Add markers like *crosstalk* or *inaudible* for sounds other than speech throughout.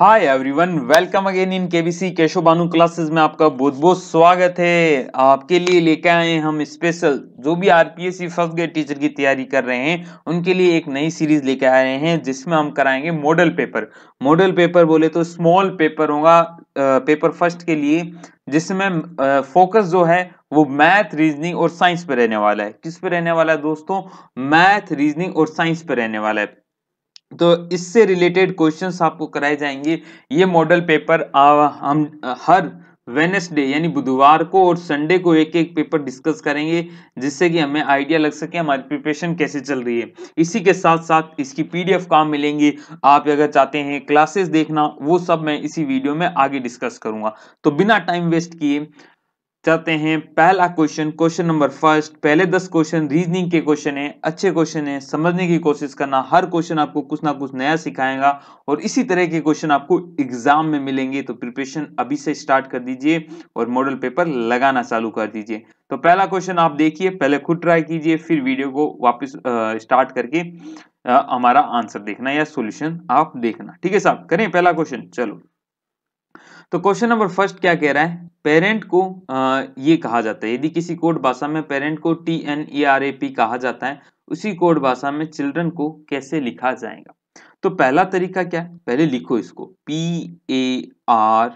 hi everyone welcome again in KBC Keshav Banu classes में आपका बहुत बहुत स्वागत है आपके लिए लेके आए हम स्पेशल जो भी आरपीएससी फर्स्ट ग्रेड टीचर की तैयारी कर रहे हैं उनके लिए एक नई सीरीज लेके आए हैं जिसमें हम कराएंगे मॉडल पेपर मॉडल पेपर बोले तो स्मॉल पेपर होगा पेपर फर्स्ट के लिए जिसमें फोकस जो है वो मैथ रीजनिंग और साइंस पर रहने वाला है किस पे रहने वाला है दोस्तों मैथ रीजनिंग और साइंस पर रहने वाला है तो इससे रिलेटेड क्वेश्चंस आपको कराए जाएंगे ये मॉडल पेपर आ, हम हर वेनेसडे यानी बुधवार को और संडे को एक एक पेपर डिस्कस करेंगे जिससे कि हमें आइडिया लग सके हमारी प्रिपरेशन कैसे चल रही है इसी के साथ साथ इसकी पीडीएफ काम मिलेंगी आप अगर चाहते हैं क्लासेस देखना वो सब मैं इसी वीडियो में आगे डिस्कस करूंगा तो बिना टाइम वेस्ट किए चलते हैं पहला क्वेश्चन क्वेश्चन नंबर फर्स्ट पहले दस क्वेश्चन रीजनिंग के क्वेश्चन है अच्छे क्वेश्चन है समझने की कोशिश करना हर क्वेश्चन आपको कुछ ना कुछ नया सिखाएगा और इसी तरह के क्वेश्चन आपको एग्जाम में मिलेंगे तो प्रिपरेशन अभी से स्टार्ट कर दीजिए और मॉडल पेपर लगाना चालू कर दीजिए तो पहला क्वेश्चन आप देखिए पहले खुद ट्राई कीजिए फिर वीडियो को वापिस स्टार्ट करके हमारा आंसर देखना या सोल्यूशन आप देखना ठीक है साहब करें पहला क्वेश्चन चलो तो क्वेश्चन नंबर फर्स्ट क्या कह रहा है पेरेंट को आ, ये कहा जाता है यदि किसी कोड भाषा में पेरेंट को T N E R A P कहा जाता है उसी कोड भाषा में चिल्ड्रन को कैसे लिखा जाएगा तो पहला तरीका क्या है पहले लिखो इसको P A R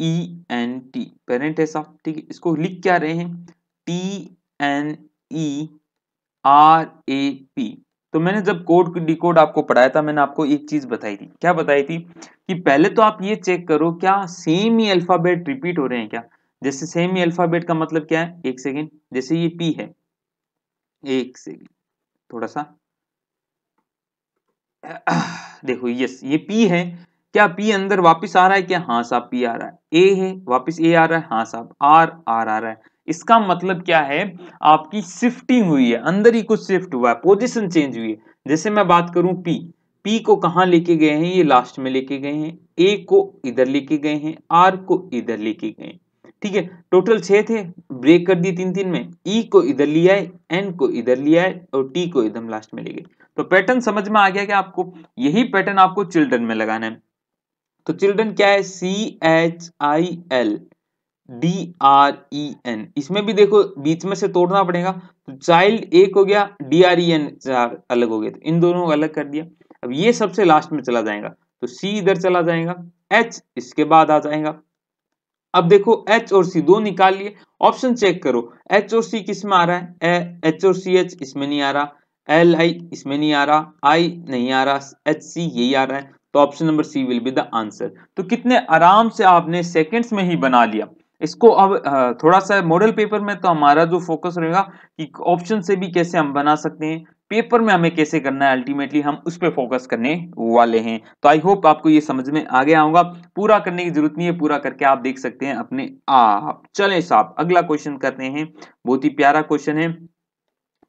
E N T parent ऐसा ठीक है इसको लिख क्या रहे हैं T N E R A P तो मैंने जब कोड डिकोड आपको पढ़ाया था मैंने आपको एक चीज बताई थी क्या बताई थी कि पहले तो आप ये चेक करो क्या सेम ही अल्फाबेट रिपीट हो रहे हैं क्या जैसे सेम ही अल्फाबेट का मतलब क्या है एक सेकेंड जैसे ये पी है एक सेकेंड थोड़ा सा देखो यस ये पी है क्या पी अंदर वापस आ रहा है क्या हाँ साहब पी आ रहा है ए है वापस ए आ रहा है हाँ साहब आर आर आ रहा है इसका मतलब क्या है आपकी शिफ्टिंग हुई है अंदर ही कुछ शिफ्ट हुआ है पोजिशन चेंज हुई है जैसे मैं बात करूं पी पी को कहा लेके गए हैं ये लास्ट में लेके गए हैं ए को इधर लेके गए हैं आर को इधर लेके गए ठीक है टोटल छह थे ब्रेक कर दिए तीन तीन में ई e को इधर लिया है एन को इधर लिया है और टी को एकदम लास्ट में ले गए तो पैटर्न समझ में आ गया कि आपको यही पैटर्न आपको चिल्ड्रन में लगाना है तो चिल्ड्रन क्या है C H I L D R E N इसमें भी देखो बीच में से तोड़ना पड़ेगा तो चाइल्ड एक हो गया डी आर ई एन चार अलग हो गया तो इन दोनों को अलग कर दिया अब ये सबसे लास्ट में चला जाएगा तो सी इधर चला जाएगा एच इसके बाद आ जाएगा अब देखो एच और सी दो निकाल लिए ऑप्शन चेक करो एच और सी किस में आ रहा है एच और सी एच इसमें नहीं आ रहा एल आई इसमें नहीं आ रहा आई नहीं आ रहा एच सी यही आ रहा है तो option number C will be the answer तो कितने आराम से आपने सेकेंड्स में ही बना लिया इसको अब थोड़ा सा मॉडल पेपर में तो हमारा जो फोकस रहेगा कि ऑप्शन से भी कैसे हम बना सकते हैं पेपर में हमें कैसे करना है अल्टीमेटली हम उस पर फोकस करने वाले हैं तो आई होप आपको ये समझ में आ गया होगा पूरा करने की जरूरत नहीं है पूरा करके आप देख सकते हैं अपने आप चले साहब अगला क्वेश्चन करते हैं बहुत ही प्यारा क्वेश्चन है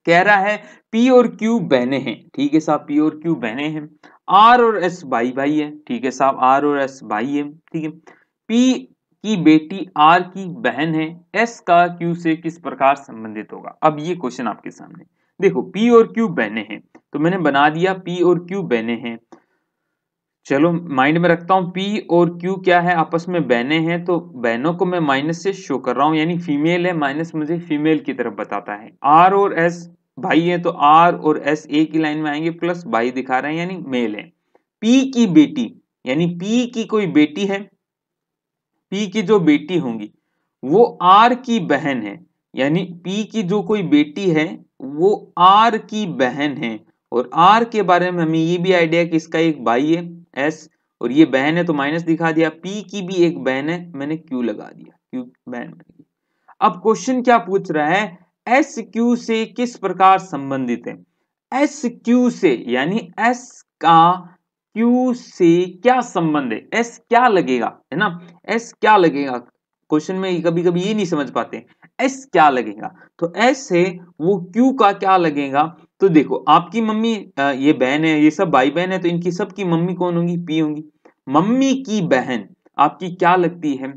कह रहा है पी और क्यू बहने हैं ठीक है साहब पी और क्यू बहने हैं आर और एस भाई भाई है ठीक है साहब आर और एस भाई है ठीक है पी की बेटी आर की बहन है एस का क्यू से किस प्रकार संबंधित होगा अब ये क्वेश्चन आपके सामने देखो पी और क्यू बहने हैं तो मैंने बना दिया पी और क्यू बहने हैं चलो माइंड में रखता हूं पी और क्यू क्या है आपस में बहने हैं तो बहनों को मैं माइनस से शो कर रहा हूं यानी फीमेल है माइनस मुझे फीमेल की तरफ बताता है आर और एस भाई है तो आर और एस ए की लाइन में आएंगे प्लस भाई दिखा रहे हैं यानी मेल है पी की बेटी यानी पी की कोई बेटी है पी की जो बेटी होंगी वो आर की बहन है यानी पी की जो कोई बेटी है वो आर की बहन है और आर के बारे में हमें ये भी आइडिया कि इसका एक भाई है एस और ये बहन है तो माइनस दिखा दिया पी की भी एक बहन है मैंने क्यू लगा दिया क्यू बहन अब क्वेश्चन क्या पूछ रहा है एस क्यू से किस प्रकार संबंधित है एस क्यू से यानी एस का क्यू से क्या संबंध है एस क्या लगेगा है ना एस क्या लगेगा क्वेश्चन में कभी कभी ये नहीं समझ पाते एस क्या लगेगा तो एस है वो क्यू का क्या लगेगा तो देखो आपकी मम्मी ये बहन है ये सब भाई बहन है तो इनकी सबकी मम्मी कौन होंगी पी होंगी मम्मी की बहन आपकी क्या लगती है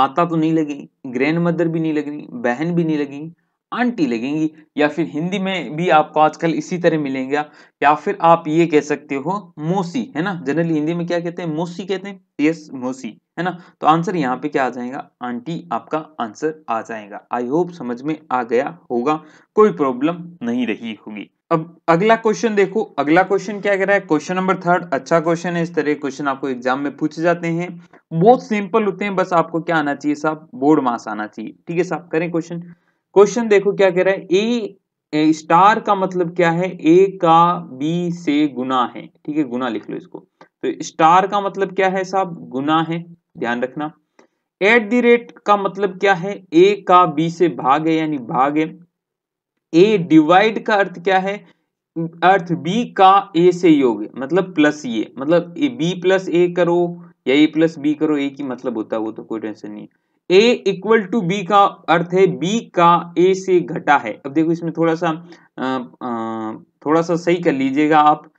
माता तो नहीं लगेगी ग्रैंड मदर भी नहीं लगेगी बहन भी नहीं लगेगी आंटी लगेंगी या फिर हिंदी में भी आपको आजकल इसी तरह मिलेंगे या फिर आप ये कह सकते हो मोसी है ना जनरली हिंदी में क्या कहते हैं मोसी कहते हैं यस मोसी है ना तो आंसर यहाँ पे क्या आ जाएगा आंटी आपका आंसर आ जाएगा आई होप समझ में आ गया होगा कोई प्रॉब्लम नहीं रही होगी अब अगला क्वेश्चन देखो अगला क्वेश्चन क्या कह रहा है क्वेश्चन नंबर थर्ड अच्छा क्वेश्चन है इस तरह के क्वेश्चन आपको एग्जाम में पूछे जाते हैं बहुत सिंपल होते हैं बस आपको क्या आना चाहिए साहब बोर्ड मास आना चाहिए ठीक है साहब करें क्वेश्चन क्वेश्चन देखो क्या कह रहा है ए स्टार का मतलब क्या है ए का बी से गुना है ठीक है गुना लिख लो इसको तो स्टार का मतलब क्या है साहब गुना है ध्यान रखना एट द रेट का मतलब क्या है ए का बी से भाग है यानी भाग है ए डिवाइड का अर्थ क्या है अर्थ बी का ए से योग है मतलब प्लस ये e मतलब बी प्लस ए करो या ए प्लस बी करो ए की मतलब होता है वो तो कोई टेंशन नहीं ए इक्वल टू बी का अर्थ है बी का ए से घटा है अब देखो इसमें थोड़ा सा आ, आ, थोड़ा सा सही कर लीजिएगा आप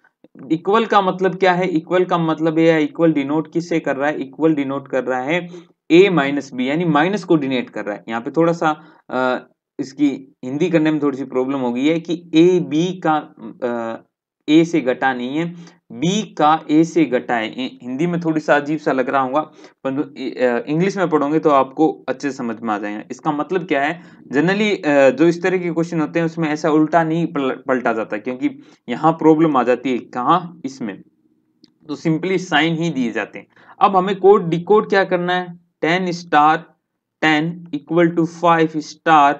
इक्वल का मतलब क्या है इक्वल का मतलब ये है इक्वल डिनोट किससे कर रहा है इक्वल डिनोट कर रहा है ए माइनस बी यानी माइनस को डिनेट कर रहा है यहाँ पे थोड़ा सा आ, इसकी हिंदी करने में थोड़ी सी प्रॉब्लम हो गई है कि ए बी का आ, ए से घटा नहीं है बी का ए से घटाए हिंदी में थोड़ी सा अजीब सा लग रहा होगा परंतु इंग्लिश में पढ़ोगे तो आपको अच्छे समझ में आ जाएगा इसका मतलब क्या है जनरली जो इस तरह के क्वेश्चन होते हैं उसमें ऐसा उल्टा नहीं पलटा जाता क्योंकि यहाँ प्रॉब्लम आ जाती है कहाँ इसमें तो सिंपली साइन ही दिए जाते हैं अब हमें कोड डिकोड क्या करना है ten star ten equal to five star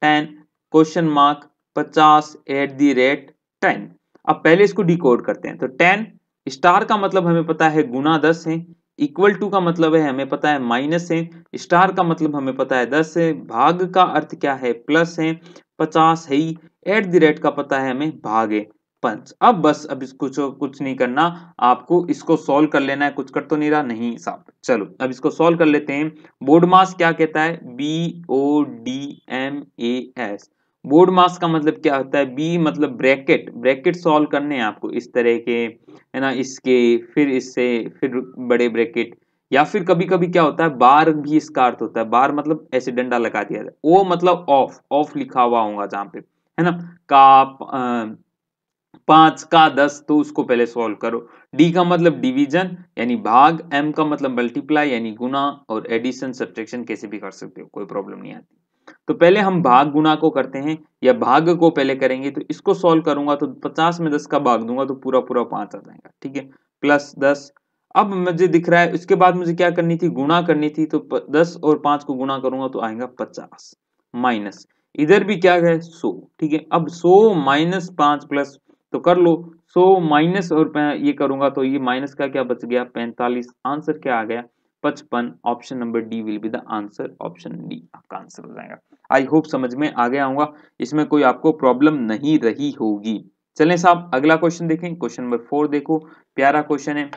ten question mark पचास एट दी रेट टेन अब पहले इसको डिकोड करते हैं तो टेन स्टार का मतलब हमें पता है गुना दस है इक्वल टू का मतलब है हमें पता है माइनस है स्टार का मतलब हमें पता है दस है भाग का अर्थ क्या है प्लस है पचास है ही एट द रेट का पता है हमें भाग है पंच अब बस अब इसको कुछ नहीं करना आपको इसको सॉल्व कर लेना है कुछ कर तो नहीं रहा नहीं साहब चलो अब इसको सॉल्व कर लेते हैं बोर्ड मास क्या कहता है B O D M A S बोर्ड मास का मतलब क्या होता है बी मतलब ब्रैकेट ब्रैकेट सॉल्व करने हैं आपको इस तरह के है ना इसके फिर इससे फिर बड़े ब्रैकेट या फिर कभी कभी क्या होता है बार भी इसका अर्थ होता है बार मतलब ऐसे डंडा लगा दिया जाए ओ मतलब ऑफ ऑफ लिखा हुआ होगा जहां पे है ना का पांच का दस तो उसको पहले सॉल्व करो डी का मतलब डिवीजन यानी भाग एम का मतलब मल्टीप्लाई यानी गुना और एडिशन सब्ट्रैक्शन कैसे भी कर सकते हो कोई प्रॉब्लम नहीं आती तो पहले हम भाग गुणा को करते हैं या भाग को पहले करेंगे तो इसको सॉल्व करूंगा तो पचास में दस का भाग दूंगा तो पूरा पूरा पांच आ जाएगा ठीक है प्लस दस अब मुझे दिख रहा है उसके बाद मुझे क्या करनी थी गुणा करनी थी तो दस और पांच को गुणा करूंगा तो आएगा पचास माइनस इधर भी क्या है सो ठीक है अब सो माइनस पांच प्लस तो कर लो सो माइनस और ये करूंगा तो ये माइनस का क्या बच गया पैंतालीस आंसर क्या आ गया पचपन option number D will be the answer option D आपका आंसर हो जाएगा आई होप समझ में आ गया होगा इसमें कोई आपको प्रॉब्लम नहीं रही होगी चलें साहब अगला क्वेश्चन देखें क्वेश्चन नंबर फोर देखो प्यारा क्वेश्चन है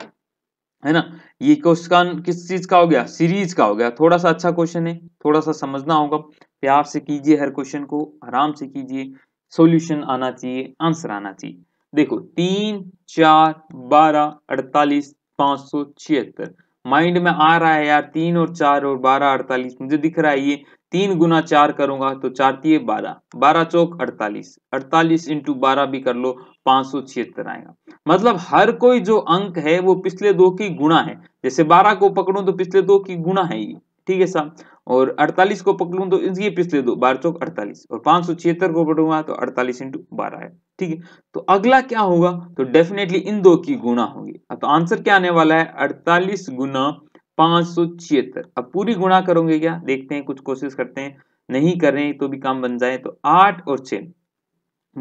है ना ये क्वेश्चन किस चीज का हो गया सीरीज का हो गया थोड़ा सा अच्छा क्वेश्चन है थोड़ा सा समझना होगा प्यार से कीजिए हर क्वेश्चन को आराम से कीजिए सॉल्यूशन आना चाहिए आंसर आना चाहिए देखो तीन चार बारह अड़तालीस पांच सौ छिहत्तर माइंड में आ रहा है यार तीन और चार और बारह अड़तालीस मुझे दिख रहा है ये तीन गुना चार करूंगा तो चार तीय बारह बारह चौक अड़तालीस अड़तालीस इंटू बारह भी कर लो पांच सौ छिहत्तर आएगा मतलब हर कोई जो अंक है वो पिछले दो की गुणा है जैसे बारह को पकड़ो तो पिछले दो की गुणा है ये ठीक है शाम और 48 को पकड़ू तो इसके पिछले दो बार चौक अड़तालीस और पांच सौ छिहत्तर को पकड़ूंगा तो अड़तालीस इंटू बारह है ठीक है तो अगला क्या होगा तो डेफिनेटली इन दो की गुणा होगी अब तो आंसर क्या आने वाला है अड़तालीस गुना पांच सौ छिहत्तर अब पूरी गुणा करोगे क्या देखते हैं कुछ कोशिश करते हैं नहीं कर रहे तो भी काम बन जाए तो आठ और छः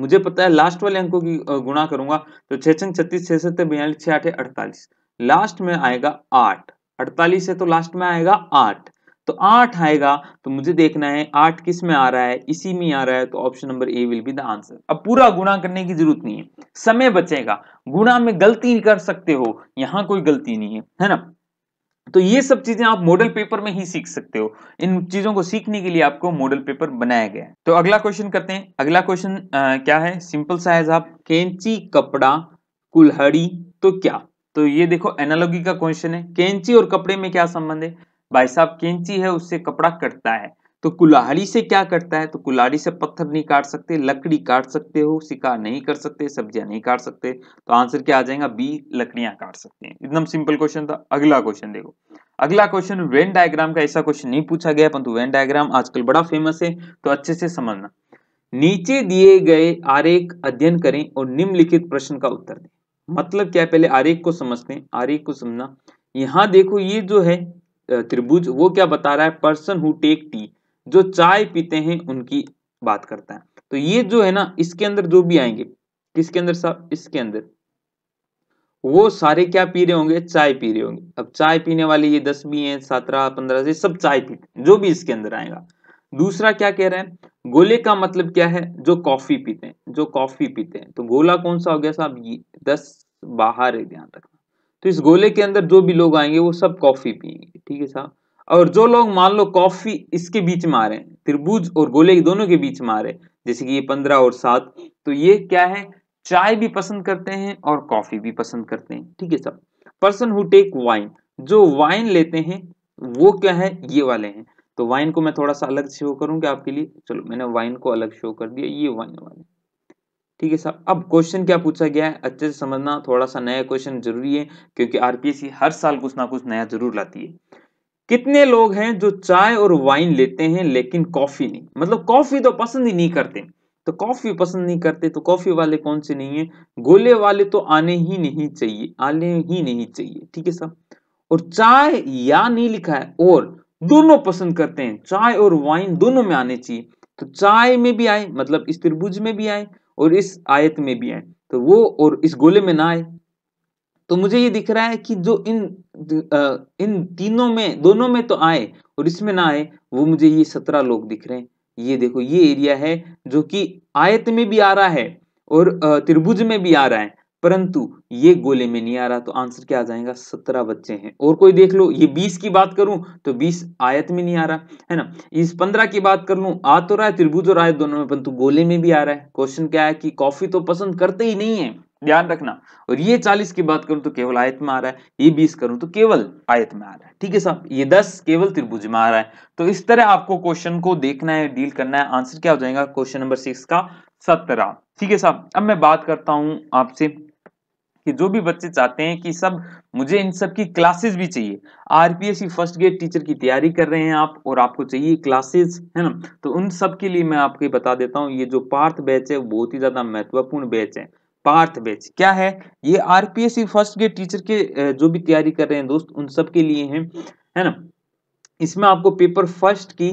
मुझे पता है लास्ट वाले अंकों की गुणा करूंगा तो छः छत्तीस छह सत्तर बयालीस छह आठ अड़तालीस लास्ट में आएगा आठ अड़तालीस है तो लास्ट में आएगा आठ तो आठ आएगा तो मुझे देखना है आठ किस में आ रहा है इसी में आ रहा है तो option number A will be the answer अब पूरा गुणा करने की जरूरत नहीं है समय बचेगा गुणा में गलती कर सकते हो यहां कोई गलती नहीं है है ना तो ये सब चीजें आप मॉडल पेपर में ही सीख सकते हो इन चीजों को सीखने के लिए आपको मॉडल पेपर बनाया गया है तो अगला क्वेश्चन करते हैं अगला क्वेश्चन क्या है सिंपल साइज आप कैंची कपड़ा कुल्हड़ी तो क्या तो ये देखो एनालॉगी का क्वेश्चन है कैंची और कपड़े में क्या संबंध है भाई साहब कैंची है उससे कपड़ा कटता है तो कुल्हाड़ी से क्या करता है तो कुल्हाड़ी से पत्थर नहीं काट सकते लकड़ी काट सकते हो शिकार नहीं कर सकते सब्जियां नहीं काट सकते तो आंसर क्या आ जाएगा बी लकड़ियां काट सकते हैं एकदम सिंपल क्वेश्चन था अगला क्वेश्चन देखो अगला क्वेश्चन वेन डायग्राम का ऐसा क्वेश्चन नहीं पूछा गया परंतु वेन डायग्राम आजकल बड़ा फेमस है तो अच्छे से समझना नीचे दिए गए आरेख अध्ययन करें और निम्नलिखित प्रश्न का उत्तर दें मतलब क्या है पहले आरेख को समझते हैं आरेख को समझना यहाँ देखो ये जो है त्रिभुज वो क्या बता रहा है पर्सन हु टेक टी जो चाय पीते हैं उनकी बात करता है तो ये जो है ना इसके अंदर जो भी आएंगे किसके अंदर सब इसके अंदर वो सारे क्या पी रहे होंगे चाय पी रहे होंगे अब चाय पीने वाले ये दस भी हैं सत्रह पंद्रह से सब चाय पीते जो भी इसके अंदर आएगा दूसरा क्या कह रहे हैं गोले का मतलब क्या है जो कॉफी पीते हैं जो कॉफी पीते हैं तो गोला कौन सा हो गया साहब ये दस बाहर ध्यान रखना तो इस गोले के अंदर जो भी लोग आएंगे वो सब कॉफी पियेंगे ठीक है साहब और जो लोग मान लो कॉफी इसके बीच में आ रहे हैं त्रिभुज और गोले के दोनों के बीच में आ रहे हैं जैसे कि ये पंद्रह और सात तो ये क्या है चाय भी पसंद करते हैं और कॉफी भी पसंद करते हैं ठीक है साहब पर्सन हु टेक वाइन जो वाइन लेते हैं वो क्या है ये वाले हैं तो वाइन को मैं थोड़ा सा अलग शो करूंगा आपके लिए चलो मैंने वाइन को अलग शो कर दिया ये वाइन वाले ठीक है साहब अब क्वेश्चन क्या पूछा गया है अच्छे से समझना थोड़ा सा नया क्वेश्चन जरूरी है क्योंकि आरपीएससी हर साल कुछ ना कुछ नया जरूर लाती है कितने लोग हैं जो चाय और वाइन लेते हैं लेकिन कॉफी नहीं मतलब कॉफी तो पसंद ही नहीं करते तो कॉफी पसंद नहीं करते तो कॉफी वाले कौन से नहीं है गोले वाले तो आने ही नहीं चाहिए आने ही नहीं चाहिए ठीक है साहब और चाय या नहीं लिखा है और दोनों पसंद करते हैं चाय और वाइन दोनों में आने चाहिए तो चाय में भी आए मतलब इस त्रिभुज में भी आए और इस आयत में भी आए तो वो और इस गोले में ना आए तो मुझे ये दिख रहा है कि जो इन इन तीनों में दोनों में तो आए और इसमें ना आए वो मुझे ये सत्रह लोग दिख रहे हैं ये देखो ये एरिया है जो कि आयत में भी आ रहा है और त्रिभुज में भी आ रहा है परंतु ये गोले में नहीं आ रहा तो आंसर क्या आ जाएगा सत्रह बच्चे हैं और कोई देख लो ये बीस की बात करूं तो बीस आयत में नहीं आ रहा है ना इस पंद्रह की बात कर लू आ तो रहा है त्रिभुज और आयत दोनों में परंतु गोले में भी आ रहा है क्वेश्चन क्या है कि कॉफी तो पसंद करते ही नहीं है ध्यान रखना और ये चालीस की बात करूं तो केवल आयत में आ रहा है ये बीस करूं तो केवल आयत में आ रहा है ठीक है साहब ये दस केवल त्रिभुज में आ रहा है तो इस तरह आपको क्वेश्चन को देखना है डील करना है आंसर क्या हो जाएगा क्वेश्चन नंबर सिक्स का सत्रह ठीक है साहब अब मैं बात करता हूं आपसे कि जो भी बच्चे चाहते हैं कि सब मुझे इन सब की क्लासेस भी चाहिए आरपीएससी फर्स्ट ग्रेड टीचर की तैयारी कर रहे हैं आप और आपको चाहिए क्लासेस है ना तो उन सब के लिए मैं आपको बता देता हूं ये जो पार्थ बैच है बहुत ही ज़्यादा महत्वपूर्ण बैच है पार्थ बैच क्या है ये आरपीएससी फर्स्ट ग्रेड टीचर के जो भी तैयारी कर रहे हैं दोस्त उन सब के लिए है है ना इसमें आपको पेपर फर्स्ट की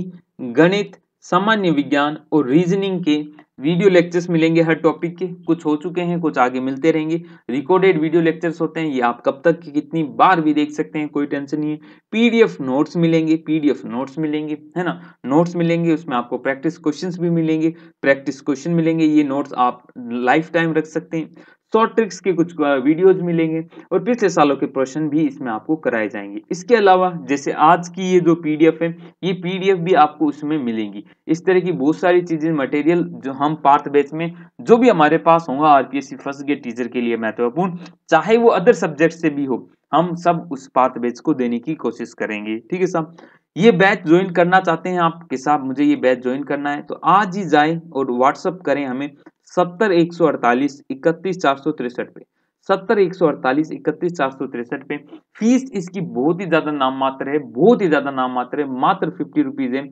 गणित सामान्य विज्ञान और रीजनिंग के वीडियो लेक्चर्स मिलेंगे हर टॉपिक के कुछ हो चुके हैं कुछ आगे मिलते रहेंगे रिकॉर्डेड वीडियो लेक्चर्स होते हैं ये आप कब तक कितनी बार भी देख सकते हैं कोई टेंशन नहीं है पीडीएफ नोट्स मिलेंगे पीडीएफ नोट्स मिलेंगे है ना नोट्स मिलेंगे उसमें आपको प्रैक्टिस क्वेश्चन भी मिलेंगे प्रैक्टिस क्वेश्चन मिलेंगे ये नोट्स आप लाइफ टाइम रख सकते हैं शॉर्ट ट्रिक्स के कुछ वीडियोज मिलेंगे और पिछले सालों के प्रश्न भी इसमें आपको कराए जाएंगे इसके अलावा जैसे आज की ये जो पीडीएफ है ये पीडीएफ भी आपको उसमें मिलेंगी इस तरह की बहुत सारी चीजें मटेरियल जो हम पार्थ बैच में जो भी हमारे पास होगा आरपीएससी फर्स्ट ग्रेड टीचर के लिए महत्वपूर्ण चाहे वो अदर सब्जेक्ट से भी हो हम सब उस पार्थ बैच को देने की कोशिश करेंगे ठीक है साहब ये बैच ज्वाइन करना चाहते हैं आप कि साहब मुझे ये बैच ज्वाइन करना है तो आज ही जाएं और व्हाट्सअप करें हमें सत्तर एक सौ अड़तालीस इकतीस चार सौ तिरसठ पे सत्तर एक सौ अड़तालीस इकतीस चार सौ तिरसठ पे फीस इसकी बहुत ही ज्यादा नाम मात्र है बहुत ही ज्यादा नाम मात्र है मात्र फिफ्टी रुपीज है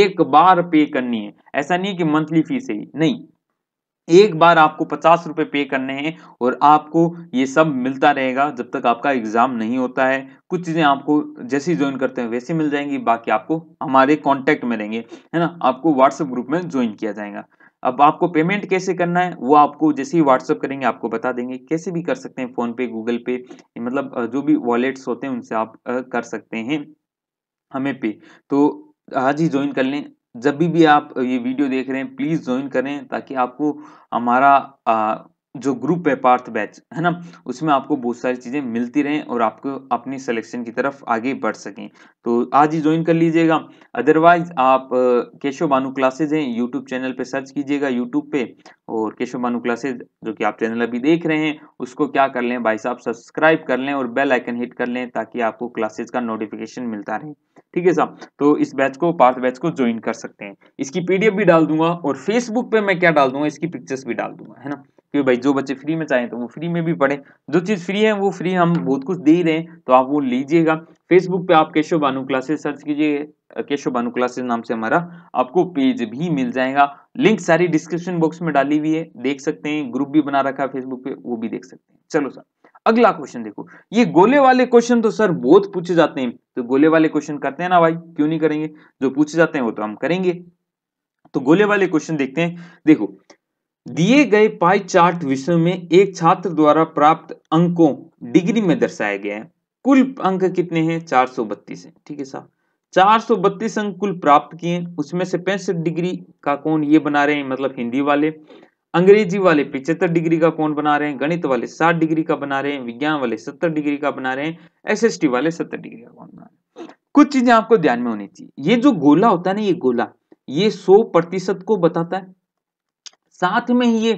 एक बार पे करनी है ऐसा नहीं कि मंथली फीस है नहीं एक बार आपको पचास रुपए पे करने हैं और आपको ये सब मिलता रहेगा जब तक आपका एग्जाम नहीं होता है कुछ चीज़ें आपको जैसे ही ज्वाइन करते हैं वैसे मिल जाएंगी बाकी आपको हमारे कांटेक्ट में रहेंगे है ना आपको व्हाट्सएप ग्रुप में ज्वाइन किया जाएगा अब आपको पेमेंट कैसे करना है वो आपको जैसे ही व्हाट्सअप करेंगे आपको बता देंगे कैसे भी कर सकते हैं फ़ोनपे गूगल पे मतलब जो भी वॉलेट्स होते हैं उनसे आप कर सकते हैं हमें पे तो आज ही ज्वाइन कर लें जब भी भी आप ये वीडियो देख रहे हैं प्लीज़ ज्वाइन करें ताकि आपको हमारा जो ग्रुप है पार्थ बैच है ना उसमें आपको बहुत सारी चीज़ें मिलती रहें और आपको अपनी सिलेक्शन की तरफ आगे बढ़ सकें तो आज ही ज्वाइन कर लीजिएगा अदरवाइज आप केशव बानु क्लासेज हैं यूट्यूब चैनल पे सर्च कीजिएगा यूट्यूब पे और केशव बानु क्लासेज जो कि आप चैनल अभी देख रहे हैं उसको क्या कर लें भाई साहब सब्सक्राइब कर लें और बेल आइकन हिट कर लें ताकि आपको क्लासेज का नोटिफिकेशन मिलता रहे ठीक है साहब तो इस बैच को पार्थ बैच को ज्वाइन कर सकते हैं इसकी पीडीएफ भी डाल दूंगा और फेसबुक पे मैं क्या डाल दूंगा इसकी पिक्चर्स भी डाल दूंगा है ना क्योंकि भाई जो बच्चे फ्री में चाहें तो वो फ्री में भी पढ़े जो चीज़ फ्री है वो फ्री हम बहुत कुछ दे रहे हैं तो आप वो लीजिएगा फेसबुक पे आप केशव भानु क्लासेस सर्च कीजिए केशव भानु क्लासेस नाम से हमारा आपको पेज भी मिल जाएगा लिंक सारी डिस्क्रिप्शन बॉक्स में डाली हुई है देख सकते हैं ग्रुप भी बना रखा है फेसबुक पे वो भी देख सकते हैं चलो सर अगला क्वेश्चन देखो ये गोले वाले क्वेश्चन तो सर बहुत पूछे जाते हैं तो गोले वाले क्वेश्चन करते हैं ना भाई क्यों नहीं करेंगे जो पूछे जाते हैं वो तो हम करेंगे तो गोले वाले क्वेश्चन देखते हैं देखो दिए गए पाई चार्ट विषय में एक छात्र द्वारा प्राप्त अंकों डिग्री में दर्शाए गए हैं कुल अंक कितने हैं चार सौ बत्तीस है ठीक है साहब चार सौ बत्तीस अंक कुल प्राप्त किए उसमें से पैंसठ डिग्री का कौन ये बना रहे हैं मतलब हिंदी वाले अंग्रेजी वाले पिचहत्तर डिग्री का कौन बना रहे हैं गणित वाले साठ डिग्री का बना रहे हैं विज्ञान वाले सत्तर डिग्री का बना रहे हैं एसएसटी वाले सत्तर डिग्री का कौन बना रहे हैं कुछ चीजें आपको ध्यान में होनी चाहिए ये जो गोला होता है ना ये गोला ये सौ प्रतिशत को बताता है साथ में ही ये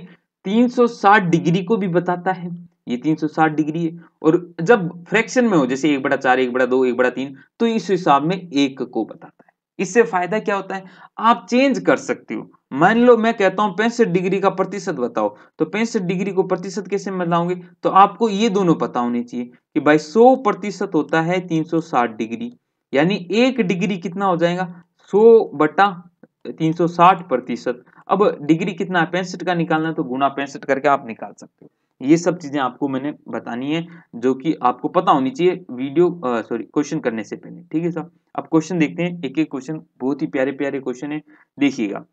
360 डिग्री को भी बताता है ये 360 डिग्री है और जब फ्रैक्शन में हो जैसे एक बड़ा चार एक बड़ा दो एक बड़ा तीन तो इस हिसाब में एक को बताता है इससे फायदा क्या होता है आप चेंज कर सकते हो मान लो मैं कहता हूं पैंसठ डिग्री का प्रतिशत बताओ तो पैंसठ डिग्री को प्रतिशत कैसे बताओगे तो आपको ये दोनों पता होने चाहिए कि भाई सौ प्रतिशत होता है 360 डिग्री यानी एक डिग्री कितना हो जाएगा सौ बटा 360 प्रतिशत अब डिग्री कितना है पैंसठ का निकालना है तो गुना पैंसठ करके आप निकाल सकते हो ये सब चीजें आपको मैंने बतानी है जो कि आपको पता होनी चाहिए वीडियो सॉरी क्वेश्चन करने से पहले ठीक है सर अब क्वेश्चन देखते हैं एक एक क्वेश्चन बहुत ही प्यारे प्यारे क्वेश्चन है देखिएगा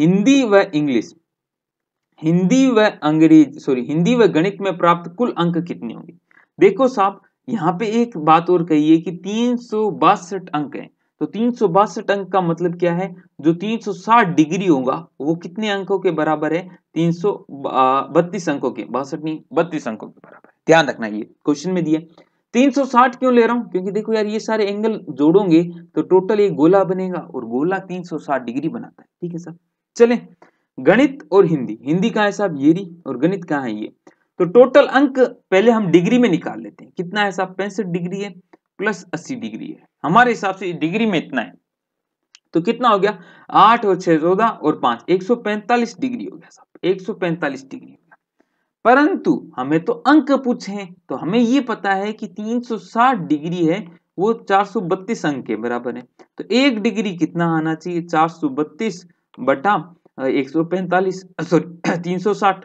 हिंदी व इंग्लिश हिंदी व अंग्रेज सॉरी हिंदी व गणित में प्राप्त कुल अंक कितने होंगे देखो साहब यहाँ पे एक बात और कही है कि तीन अंक हैं तो तीन अंक का मतलब क्या है जो 360 डिग्री होगा वो कितने अंकों के बराबर है तीन बत्तीस अंकों के बासठ नहीं बत्तीस अंकों के बराबर ध्यान रखना ये क्वेश्चन में दिया 360 क्यों ले रहा हूं क्योंकि देखो यार ये सारे एंगल जोड़ोगे तो टोटल एक गोला बनेगा और गोला 360 डिग्री बनाता है ठीक है सर चले गणित और हिंदी हिंदी कहा है साहब ये री और गणित कहाँ है ये तो टोटल अंक पहले हम डिग्री में निकाल लेते हैं कितना है साहब पैंसठ डिग्री है प्लस अस्सी डिग्री है हमारे हिसाब से डिग्री में इतना है तो कितना हो गया आठ और छह चौदह और पांच एक सौ पैंतालीस डिग्री हो गया साहब एक सौ पैंतालीस डिग्री हो गया परंतु हमें तो अंक पूछे तो हमें ये पता है कि तीन सौ साठ डिग्री है वो चार सौ बत्तीस अंक के बराबर है तो एक डिग्री कितना आना चाहिए चार सौ बत्तीस बटा एक सौ पैंतालीस सॉरी *clears throat* तीन सौ साठ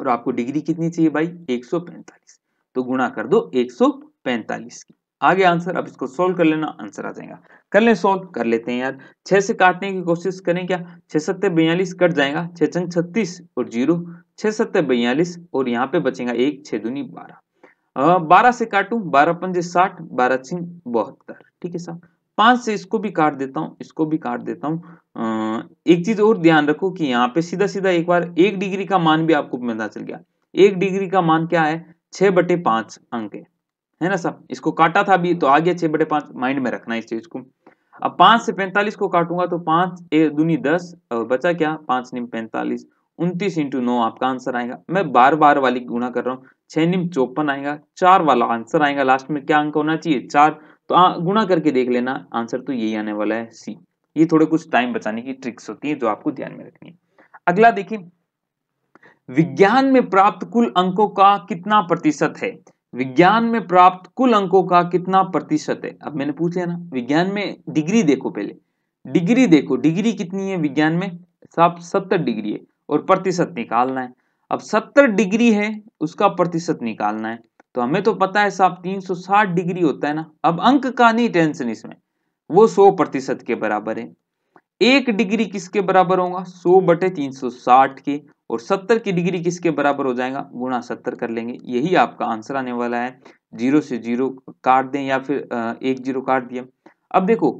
और आपको डिग्री कितनी चाहिए भाई एक सौ पैंतालीस तो गुणा कर दो एक सौ पैंतालीस की आगे आंसर अब इसको सोल्व कर लेना आंसर आ जाएगा कर ले सोल्व कर लेते हैं यार छह से काटने की कोशिश करें क्या छह सत्तर बयालीस कट जाएगा छह चंग छत्तीस और जीरो छह सत्तर बयालीस और यहाँ पे बचेगा एक छह दूनी बारह बारह से काटू बारह पंजे साठ बारह छिंग बहत्तर ठीक है साहब पांच से इसको भी काट देता हूँ इसको भी काट देता हूँ एक चीज और ध्यान रखो कि यहाँ पे सीधा सीधा एक बार एक डिग्री का मान भी आपको पता चल गया एक डिग्री का मान क्या है छह बटे पांच अंक है है ना सर इसको काटा था अभी तो आगे छह बटे पांच माइंड में रखना इस चीज को अब पांच से पैंतालीस को काटूंगा तो पांच ए दूनी दस और बचा क्या पांच निम पैंतालीस उनतीस इंटू नौ आपका आंसर आएगा मैं बार बार वाली गुणा कर रहा हूँ छह निम चौपन आएगा चार वाला आंसर आएगा लास्ट में क्या अंक होना चाहिए चार तो आ, गुना करके देख लेना आंसर तो यही आने वाला है सी ये थोड़े कुछ टाइम बचाने की ट्रिक्स होती है जो आपको ध्यान में रखनी है अगला देखिए विज्ञान में प्राप्त कुल अंकों का कितना प्रतिशत है विज्ञान में प्राप्त कुल अंकों का कितना प्रतिशत है अब मैंने पूछ लिया ना विज्ञान में डिग्री देखो पहले डिग्री देखो डिग्री कितनी है विज्ञान में सब सत्तर डिग्री है और प्रतिशत निकालना है अब सत्तर डिग्री है उसका प्रतिशत निकालना है तो हमें तो पता है साहब 360 डिग्री होता है ना अब अंक का नहीं टेंशन इसमें वो 100 प्रतिशत के बराबर है एक डिग्री किसके बराबर होगा 100 बटे 360 के और 70 की डिग्री किसके बराबर हो जाएगा गुणा 70 कर लेंगे यही आपका आंसर आने वाला है जीरो से जीरो काट दें या फिर एक जीरो काट दिया अब देखो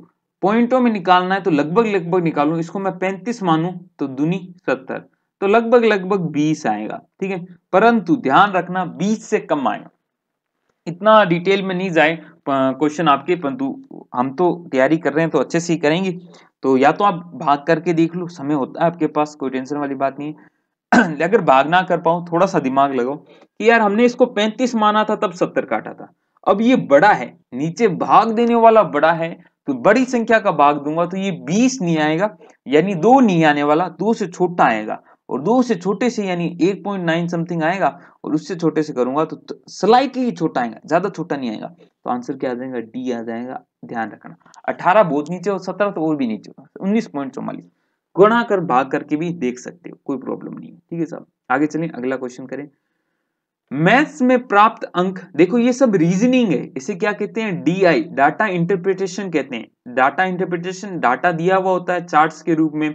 पॉइंटों में निकालना है तो लगभग लगभग निकालू इसको मैं पैंतीस मानू तो दुनी सत्तर तो लगभग लगभग बीस आएगा ठीक है परंतु ध्यान रखना बीस से कम आएगा इतना डिटेल में नहीं जाए क्वेश्चन आपके परंतु हम तो तैयारी कर रहे हैं तो अच्छे से ही करेंगे तो या तो आप भाग करके देख लो समय होता है आपके पास कोई टेंशन वाली बात नहीं है *clears throat* अगर भाग ना कर पाओ थोड़ा सा दिमाग लगाओ कि यार हमने इसको 35 माना था तब 70 काटा था अब ये बड़ा है नीचे भाग देने वाला बड़ा है तो बड़ी संख्या का भाग दूंगा तो ये 20 नहीं आएगा यानी दो नहीं आने वाला दो से छोटा आएगा और दो से छोटे से यानी नाइन समथिंग आएगा और उससे छोटे से करूंगा तो स्लाइटली छोटा आएगा ज्यादा छोटा नहीं आएगा तो आंसर क्या आ जाएगा डी आ जाएगा ध्यान रखना अठारह बहुत नीचे और सत्रह तो और भी नीचे उन्नीस पॉइंट चौवालीस गुणा कर भाग करके भी देख सकते हो कोई प्रॉब्लम नहीं है ठीक है साहब आगे चलिए अगला क्वेश्चन करें मैथ्स में प्राप्त अंक देखो ये सब रीजनिंग है इसे क्या कहते हैं डीआई डाटा इंटरप्रिटेशन कहते हैं डाटा इंटरप्रिटेशन डाटा दिया हुआ होता है चार्ट्स के रूप में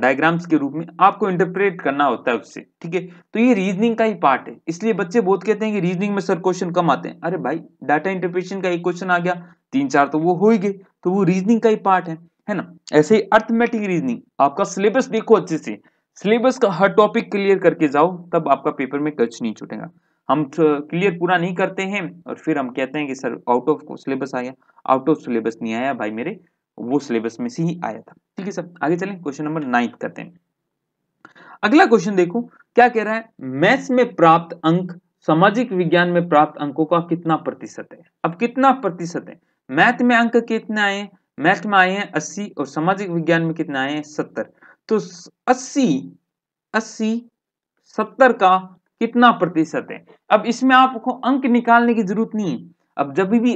डायग्राम्स के रूप में आपको इंटरप्रेट करना होता है उससे ठीक है तो ये रीजनिंग का ही पार्ट है इसलिए बच्चे बहुत कहते हैं कि रीजनिंग में सर क्वेश्चन कम आते हैं अरे भाई डाटा इंटरप्रिटेशन का एक क्वेश्चन आ गया तीन चार तो वो हो ही गए तो वो रीजनिंग का ही पार्ट है है ना ऐसे ही अर्थमेटिक रीजनिंग आपका सिलेबस देखो अच्छे से सिलेबस का हर टॉपिक क्लियर करके जाओ तब आपका पेपर में कच नहीं छूटेगा हम क्लियर पूरा नहीं करते हैं और फिर हम कहते हैं कि सर आउट ऑफ सिलेबस आया आउट ऑफ सिलेबस नहीं आया भाई मेरे वो सिलेबस में से ही आया था ठीक है सर आगे चलें क्वेश्चन नंबर नाइन्थ करते हैं अगला क्वेश्चन देखो क्या कह रहा है मैथ्स में प्राप्त अंक सामाजिक विज्ञान में प्राप्त अंकों का कितना प्रतिशत है अब कितना प्रतिशत है मैथ में अंक कितने आए मैथ में आए हैं अस्सी और सामाजिक विज्ञान में कितने आए हैं सत्तर तो अस्सी अस्सी सत्तर का कितना प्रतिशत है अब इसमें आपको अंक निकालने की जरूरत नहीं है अब जब भी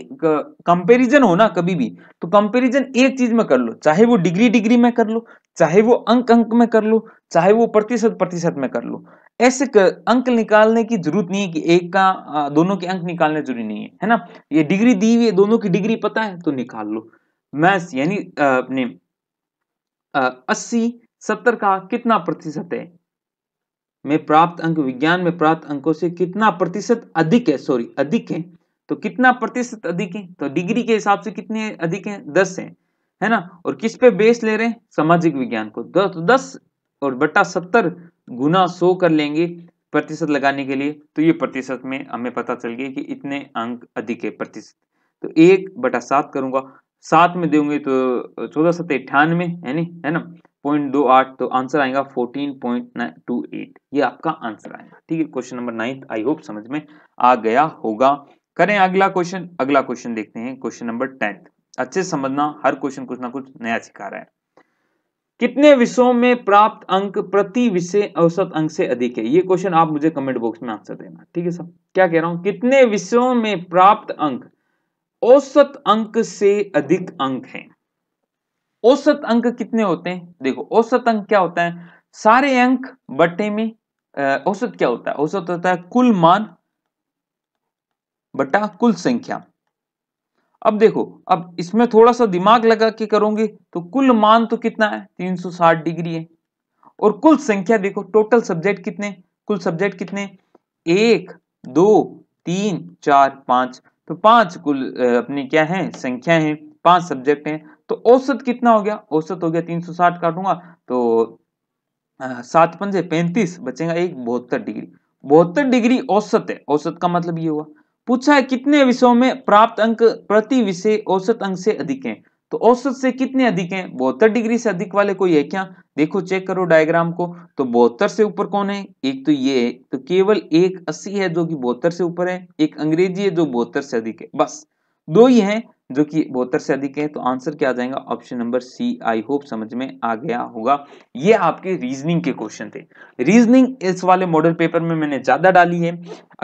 कंपैरिजन हो ना कभी भी तो कंपैरिजन एक चीज में कर लो चाहे वो डिग्री डिग्री में कर लो चाहे वो अंक अंक में कर लो चाहे वो प्रतिशत प्रतिशत में कर लो ऐसे अंक निकालने की जरूरत नहीं है कि एक का दोनों के अंक निकालने जरूरी नहीं है है ना ये डिग्री दी हुई है दोनों की डिग्री पता है तो निकाल लो मैथ यानी अपने अस्सी सत्तर का कितना प्रतिशत है में प्राप्त अंक विज्ञान में प्राप्त अंकों से कितना प्रतिशत अधिक है सॉरी अधिक है तो कितना प्रतिशत अधिक है तो डिग्री के हिसाब से कितने अधिक है दस है है ना और किस पे बेस ले रहे हैं सामाजिक विज्ञान को दस, तो दस और बट्टा सत्तर गुना सो कर लेंगे प्रतिशत लगाने के लिए तो ये प्रतिशत में हमें पता चल गया कि इतने अंक अधिक है प्रतिशत तो एक बटा सात करूंगा सात में देंगे तो चौदह सत्तर अठानवे है नी है ना पॉइंट दो आठ तो आंसर आएगा फोर्टीन पॉइंट टू एट ये आपका आंसर आएगा ठीक है question number ninth I hope समझ में आ गया होगा करें अगला क्वेश्चन अगला क्वेश्चन देखते हैं क्वेश्चन नंबर टेंथ अच्छे समझना हर क्वेश्चन कुछ ना कुछ नया सिखा रहा है कितने विषयों में प्राप्त अंक प्रति विषय औसत अंक से अधिक है ये क्वेश्चन आप मुझे कमेंट बॉक्स में आंसर देना ठीक है सर क्या कह रहा हूं कितने विषयों में प्राप्त अंक औसत अंक से अधिक अंक हैं औसत अंक कितने होते हैं देखो औसत अंक क्या होता है सारे अंक बटे में औसत क्या होता है औसत होता है कुल मान बटा कुल संख्या अब देखो अब इसमें थोड़ा सा दिमाग लगा के करोगे तो कुल मान तो कितना है 360 डिग्री है और कुल संख्या देखो टोटल सब्जेक्ट कितने कुल सब्जेक्ट कितने एक दो तीन चार पांच तो पांच कुल अपने क्या है संख्या है पांच सब्जेक्ट हैं तो औसत कितना हो गया औसत हो गया 360 काटूंगा तो सात पंजे पैंतीस बचेगा एक बहत्तर डिग्री बहत्तर डिग्री औसत है औसत का मतलब ये हुआ पूछा है कितने विषयों में प्राप्त अंक प्रति विषय औसत अंक से अधिक है तो औसत से कितने अधिक हैं बहत्तर डिग्री से अधिक वाले कोई है क्या देखो चेक करो डायग्राम को तो बहत्तर से ऊपर कौन है एक तो ये है तो केवल एक अस्सी है जो कि बहत्तर से ऊपर है एक अंग्रेजी है जो बहत्तर से अधिक है बस दो ही हैं जो कि बहत्तर से अधिक है तो आंसर क्या आ जाएगा option number C I hope समझ में आ गया होगा ये आपके रीजनिंग के क्वेश्चन थे रीजनिंग इस वाले मॉडल पेपर में मैंने ज्यादा डाली है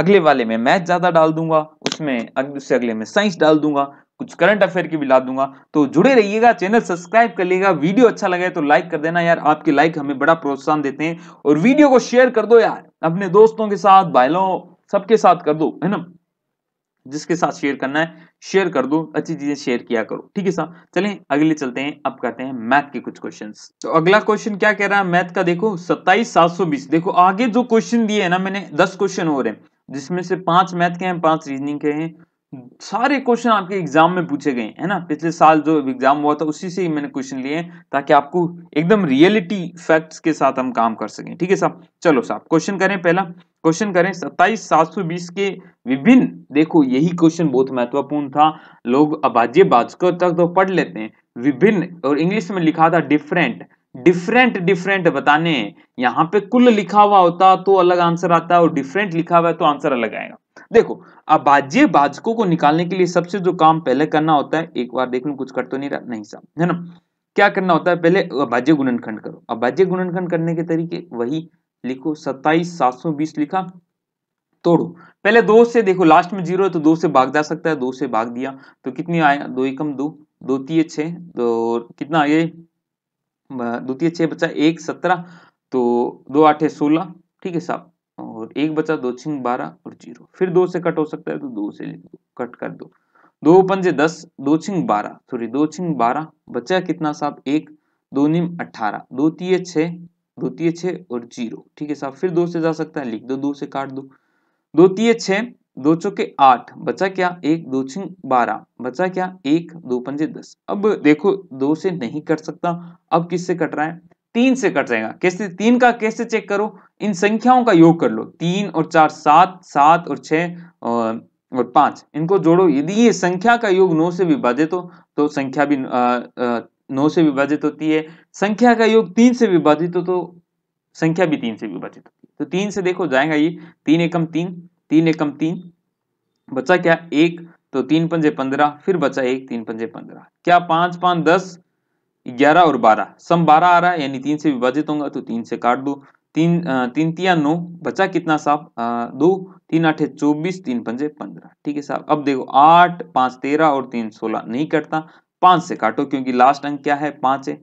अगले वाले में मैथ ज्यादा डाल दूंगा उसमें उससे अगले में साइंस डाल दूंगा कुछ करंट अफेयर की भी ला दूंगा तो जुड़े रहिएगा चैनल सब्सक्राइब कर लेगा वीडियो अच्छा लगे तो लाइक कर देना यार आपके लाइक हमें बड़ा प्रोत्साहन देते हैं और वीडियो को शेयर कर दो यार अपने दोस्तों के साथ भाइयों सबके साथ कर दो है ना जिसके साथ शेयर करना है शेयर कर दो अच्छी चीजें शेयर किया करो ठीक है साहब चले अगले चलते हैं अब कहते हैं मैथ के कुछ क्वेश्चन तो अगला क्वेश्चन क्या कह रहा है मैथ का देखो सत्ताईस सात सौ बीस देखो आगे जो क्वेश्चन दिए है ना मैंने दस क्वेश्चन हो रहे हैं जिसमें से पांच मैथ के हैं पांच रीजनिंग के हैं सारे क्वेश्चन आपके एग्जाम में पूछे गए हैं ना पिछले साल जो एग्जाम हुआ था उसी से ही मैंने क्वेश्चन लिए हैं ताकि आपको एकदम रियलिटी फैक्ट्स के साथ हम काम कर सकें ठीक है साहब चलो साहब क्वेश्चन करें पहला क्वेश्चन करें सत्ताईस सात सौ बीस के विभिन्न देखो यही क्वेश्चन बहुत महत्वपूर्ण था लोग अभाज्य बाजको तक तो पढ़ लेते हैं विभिन्न और इंग्लिश में लिखा था डिफरेंट डिफरेंट डिफरेंट बताने यहाँ पे कुल लिखा हुआ होता तो अलग आंसर आता है और डिफरेंट लिखा हुआ है तो आंसर अलग आएगा देखो अबाज्य बाजकों को निकालने के लिए सबसे जो काम पहले करना होता है एक बार देख लो कुछ कर तो नहीं रहा नहीं साहब है ना क्या करना होता है पहले अभाज्य गुणनखंड करो अभाज्य गुणनखंड करने के तरीके वही लिखो सत्ताईस सात सौ बीस लिखा तोड़ो पहले दो से देखो लास्ट में जीरो है तो दो से भाग जा सकता है दो से भाग दिया तो कितनी आया दो एकम दो दो तीय छः तो कितना ये द्वितीय छह बचा एक सत्रह तो दो आठ सोलह ठीक है साहब और एक बचा दो छिंग बारह और जीरो फिर दो से कट हो सकता है तो दो से लिख दो कट कर दो दो पंजे दस दो छिंग बारह सॉरी दो छिंग बारह बचा कितना साहब एक दो निम अट्ठारह दो तीय छ दो तीय छ और जीरो ठीक है साहब फिर दो से जा सकता है लिख दो दो से काट दो दो तीय छ दो चौके आठ बचा क्या एक दो छिंग बारह बचा क्या एक दो पंजे दस अब देखो दो से नहीं कट सकता अब किससे कट रहा है तीन से कट जाएगा कैसे तीन का कैसे चेक करो इन संख्याओं का योग कर लो तीन और चार सात सात और छ और पांच इनको जोड़ो यदि ये संख्या का योग नौ से विभाजित हो तो संख्या भी नौ से विभाजित होती है संख्या का योग तीन से विभाजित हो तो संख्या भी तीन से विभाजित होती है तो तीन से देखो जाएगा ये तीन एकम तीन तीन एकम तीन बचा क्या एक तो तीन पंजे पंद्रह फिर बचा एक तीन पंजे पंद्रह क्या पांच पांच दस ग्यारह और बारह सम बारह आ रहा है यानी तीन से विभाजित होगा तो तीन से काट दो तीन तीन तिया नौ बचा कितना साहब दो तीन आठे चौबीस तीन पंजे पंद्रह ठीक है साहब अब देखो आठ पांच तेरह और तीन सोलह नहीं कटता पांच से काटो क्योंकि लास्ट अंक क्या है पांच है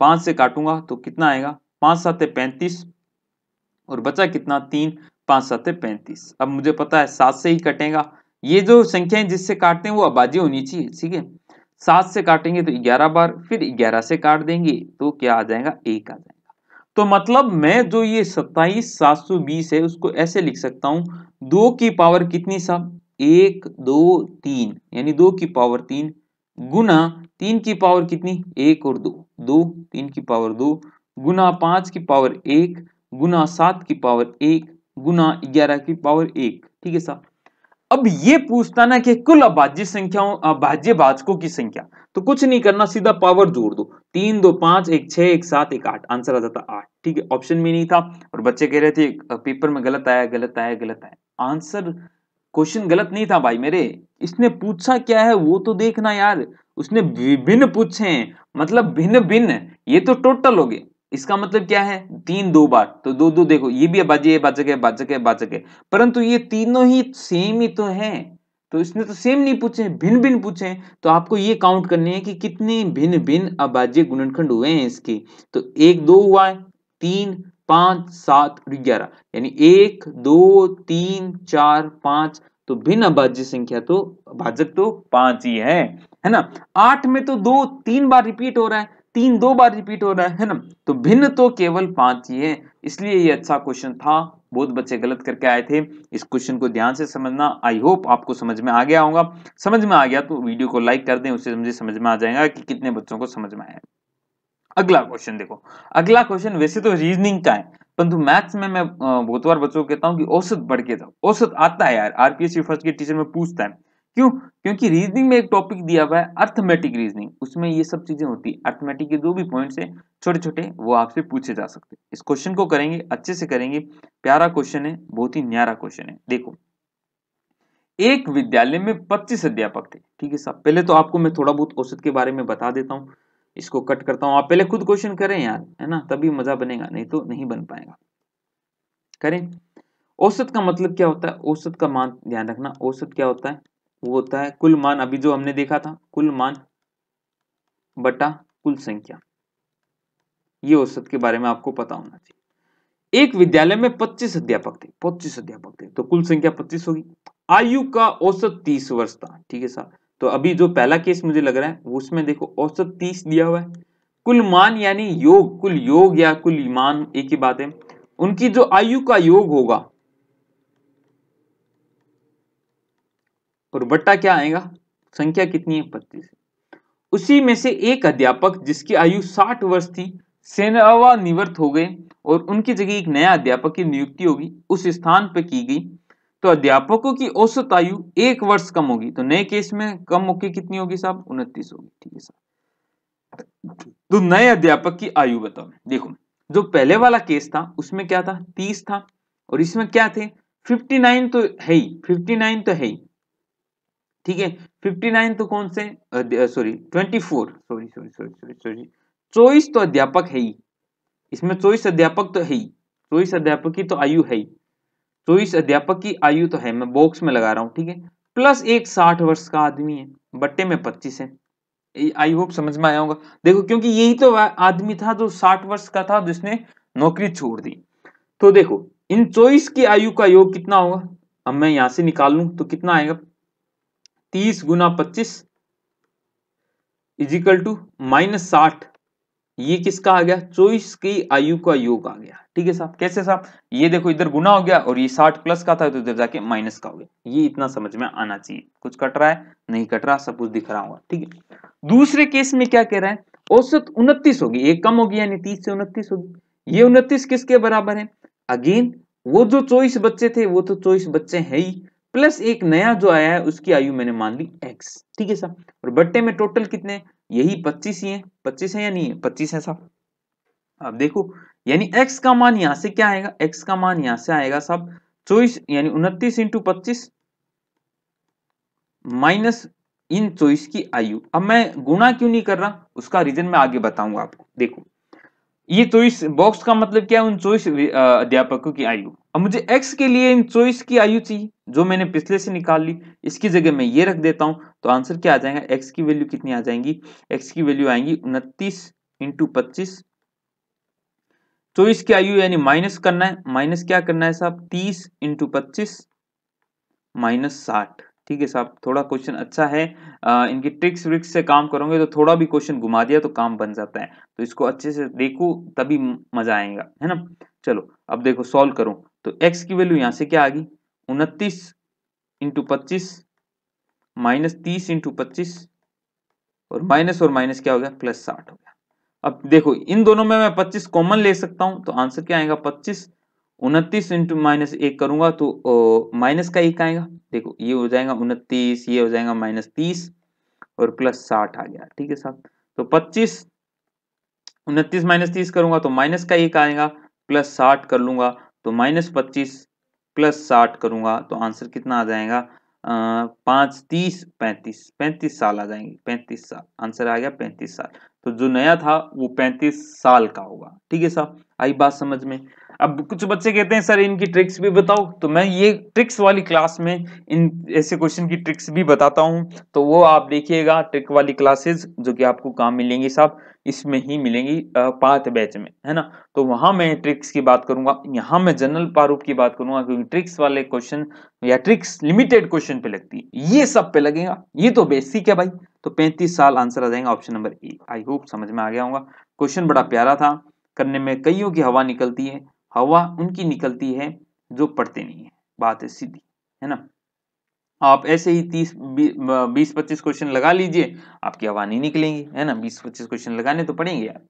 पांच से काटूंगा तो कितना आएगा पांच सात पैंतीस और बचा कितना तीन पांच सात पैंतीस अब मुझे पता है सात से ही कटेगा ये जो संख्याएं जिससे काटते हैं वो आबादी होनी चाहिए ठीक है सात से काटेंगे तो ग्यारह बार फिर ग्यारह से काट देंगे तो क्या आ जाएगा एक आ जाएगा तो मतलब मैं जो ये सत्ताईस सात सौ बीस है उसको ऐसे लिख सकता हूं दो की पावर कितनी साहब एक दो तीन यानी दो की पावर तीन गुना तीन की पावर कितनी एक और दो दो तीन की पावर दो गुना पांच की पावर एक गुना सात की पावर एक गुना ग्यारह की पावर एक ठीक है साहब अब ये पूछता ना कि कुल अभाज्य संख्याओं अभाज्य भाजकों की संख्या तो कुछ नहीं करना सीधा पावर जोड़ दो तीन दो पांच एक छह एक सात एक आठ आंसर आ जाता आठ ठीक है ऑप्शन में नहीं था और बच्चे कह रहे थे पेपर में गलत आया गलत आया गलत आया आंसर क्वेश्चन गलत नहीं था भाई मेरे इसने पूछा क्या है वो तो देखना यार उसने विभिन्न पूछे हैं मतलब भिन्न भिन्न ये तो टोटल हो गए इसका मतलब क्या है तीन दो बार तो दो दो देखो ये भी अबाजी है बाजक है बाजक है बाचक है परंतु ये तीनों ही सेम ही तो हैं तो इसने तो सेम नहीं पूछे भिन्न भिन्न पूछे तो आपको ये काउंट करने हैं कि कितने भिन्न भिन्न अबाज्य गुणनखंड हुए हैं इसके तो एक दो हुआ है तीन पांच सात ग्यारह यानी एक दो तीन चार पांच तो भिन्न अभाज्य संख्या तो भाजक तो पांच ही है है ना आठ में तो दो तीन बार रिपीट हो रहा है तीन दो बार रिपीट हो रहा है ना तो भिन्न तो केवल पांच ही है इसलिए ये अच्छा क्वेश्चन था बहुत बच्चे गलत करके आए थे इस क्वेश्चन को ध्यान से समझना आई होप आपको समझ में आ गया होगा समझ में आ गया तो वीडियो को लाइक कर दें उससे मुझे समझ में आ जाएगा कि कितने बच्चों को समझ में आया अगला क्वेश्चन देखो अगला क्वेश्चन वैसे तो रीजनिंग का है परंतु मैथ्स में मैं बहुत बार बच्चों को कहता हूँ कि औसत बढ़ के जाओ औसत आता है यार आरपीएससी फर्स्ट के टीचर में पूछता है क्यों क्योंकि रीजनिंग में एक टॉपिक दिया हुआ है अर्थमेटिक रीजनिंग उसमें ये सब चीजें होती है अर्थमेटिक के जो भी पॉइंट है छोटे छोटे वो आपसे पूछे जा सकते हैं इस क्वेश्चन को करेंगे अच्छे से करेंगे प्यारा क्वेश्चन है बहुत ही न्यारा क्वेश्चन है देखो एक विद्यालय में 25 अध्यापक थे ठीक है सब पहले तो आपको मैं थोड़ा बहुत औसत के बारे में बता देता हूँ इसको कट करता हूँ आप पहले खुद क्वेश्चन करें यार है ना तभी मजा बनेगा नहीं तो नहीं बन पाएगा करें औसत का मतलब क्या होता है औसत का मान ध्यान रखना औसत क्या होता है वो होता है कुल मान अभी जो हमने देखा था कुल मान बटा कुल संख्या ये औसत के बारे में आपको पता होना चाहिए एक विद्यालय में 25 अध्यापक थे 25 अध्यापक थे तो कुल संख्या 25 होगी आयु का औसत 30 वर्ष था ठीक है सर तो अभी जो पहला केस मुझे लग रहा है उसमें देखो औसत 30 दिया हुआ है कुल मान यानी योग कुल योग या कुल मान एक ही बात है उनकी जो आयु का योग होगा और बट्टा क्या आएगा संख्या कितनी है बत्तीस उसी में से एक अध्यापक जिसकी आयु साठ वर्ष थी सेवा निवृत्त हो गए और उनकी जगह एक नया अध्यापक की नियुक्ति होगी उस स्थान पर की गई तो अध्यापकों की औसत आयु एक वर्ष कम होगी तो नए केस में कम होके कितनी होगी साहब उनतीस होगी ठीक है साहब तो नए अध्यापक की आयु बताओ देखो जो पहले वाला केस था उसमें क्या था तीस था और इसमें क्या थे 59 तो है ही 59 तो है ही ठीक है फिफ्टी नाइन तो कौन से sorry twenty four sorry sorry sorry sorry sorry चौबीस तो अध्यापक है ही इसमें चौबीस अध्यापक तो है ही चौबीस अध्यापक की तो आयु है ही चौबीस अध्यापक की आयु तो है मैं बॉक्स में लगा रहा हूँ ठीक है प्लस एक साठ वर्ष का आदमी है बट्टे में पच्चीस है आई होप समझ में आया होगा देखो क्योंकि यही तो आदमी था जो साठ वर्ष का था जिसने नौकरी छोड़ दी तो देखो इन चौबीस की आयु का योग कितना होगा अब मैं यहां से निकाल लू तो कितना आएगा तीस गुना पच्चीस इजिकल टू माइनस साठ ये किसका आ गया चौबीस की आयु का योग आ गया ठीक है साहब कैसे साहब ये देखो इधर गुना हो गया और ये साठ प्लस का था तो इधर जाके माइनस का हो गया ये इतना समझ में आना चाहिए कुछ कट रहा है नहीं कट रहा सब कुछ दिख रहा होगा ठीक है दूसरे केस में क्या कह रहा है औसत उनतीस होगी एक कम होगी यानी तीस से उनतीस होगी ये उनतीस किसके बराबर है अगेन वो जो चौबीस बच्चे थे वो तो चौबीस बच्चे है ही प्लस एक नया जो आया है उसकी आयु मैंने मान ली एक्स ठीक है साहब और बट्टे में टोटल कितने यही पच्चीस ही है पच्चीस है या नहीं है पच्चीस है साहब अब देखो यानी एक्स का मान यहां से क्या आएगा एक्स का मान यहां से आएगा साहब चौबीस यानी उनतीस इंटू पच्चीस माइनस इन चौबीस की आयु अब मैं गुणा क्यों नहीं कर रहा उसका रीजन मैं आगे बताऊंगा आपको देखो ये चौबीस बॉक्स का मतलब क्या है उन चौबीस अध्यापकों की आयु अब मुझे एक्स के लिए इन चौबीस की आयु चाहिए जो मैंने पिछले से निकाल ली इसकी जगह मैं ये रख देता हूं तो आंसर क्या आ जाएगा एक्स की वैल्यू कितनी आ जाएंगी एक्स की वैल्यू आएंगी उनतीस इंटू पच्चीस चौबीस की आयु यानी माइनस करना है माइनस क्या करना है साहब तीस इंटू पच्चीस माइनस साठ ठीक है साहब थोड़ा क्वेश्चन अच्छा है आ, इनकी ट्रिक्स व्रिक्स से काम करोगे तो थोड़ा भी क्वेश्चन घुमा दिया तो काम बन जाता है तो इसको अच्छे से देखो तभी मजा आएगा है ना चलो अब देखो सॉल्व करूं तो एक्स की वैल्यू यहाँ से क्या आ गई उनतीस इंटू पच्चीस माइनस तीस इंटू पच्चीस और माइनस और माइनस क्या हो गया प्लस साठ हो गया अब देखो इन दोनों में मैं पच्चीस कॉमन ले सकता हूं तो आंसर क्या आएगा पच्चीस उनतीस इंटू माइनस एक करूंगा तो माइनस का एक आएगा देखो ये हो जाएगा उनतीस ये हो जाएगा माइनस तीस और प्लस साठ आ गया ठीक है साहब तो पच्चीस उनतीस माइनस तीस करूंगा तो माइनस का एक आएगा प्लस साठ कर लूंगा तो माइनस पच्चीस प्लस साठ करूंगा तो आंसर कितना आ जाएगा पाँच तीस पैंतीस पैंतीस साल आ जाएंगे पैंतीस साल आंसर आ गया पैंतीस साल तो जो नया था वो पैंतीस साल का होगा ठीक है साहब आई बात समझ में अब कुछ बच्चे कहते हैं सर इनकी ट्रिक्स भी बताओ तो मैं ये ट्रिक्स वाली क्लास में इन ऐसे क्वेश्चन की ट्रिक्स भी बताता हूँ तो वो आप देखिएगा ट्रिक वाली क्लासेस जो कि आपको काम मिलेंगी साहब इसमें ही मिलेंगी पाथ बैच में है ना तो वहां मैं ट्रिक्स की बात करूंगा यहाँ मैं जनरल प्रारूप की बात करूंगा क्योंकि ट्रिक्स वाले क्वेश्चन या ट्रिक्स लिमिटेड क्वेश्चन पे लगती है ये सब पे लगेगा ये तो बेसिक है भाई तो 35 साल आंसर आ जाएगा option number A I hope समझ में आ गया होगा क्वेश्चन बड़ा प्यारा था करने में कईयों की हवा निकलती है हवा उनकी निकलती है जो पढ़ते नहीं है बात है सीधी है ना आप ऐसे ही तीस बीस पच्चीस क्वेश्चन लगा लीजिए आपकी हवा नहीं निकलेंगी है ना बीस पच्चीस क्वेश्चन लगाने तो पड़ेंगे यार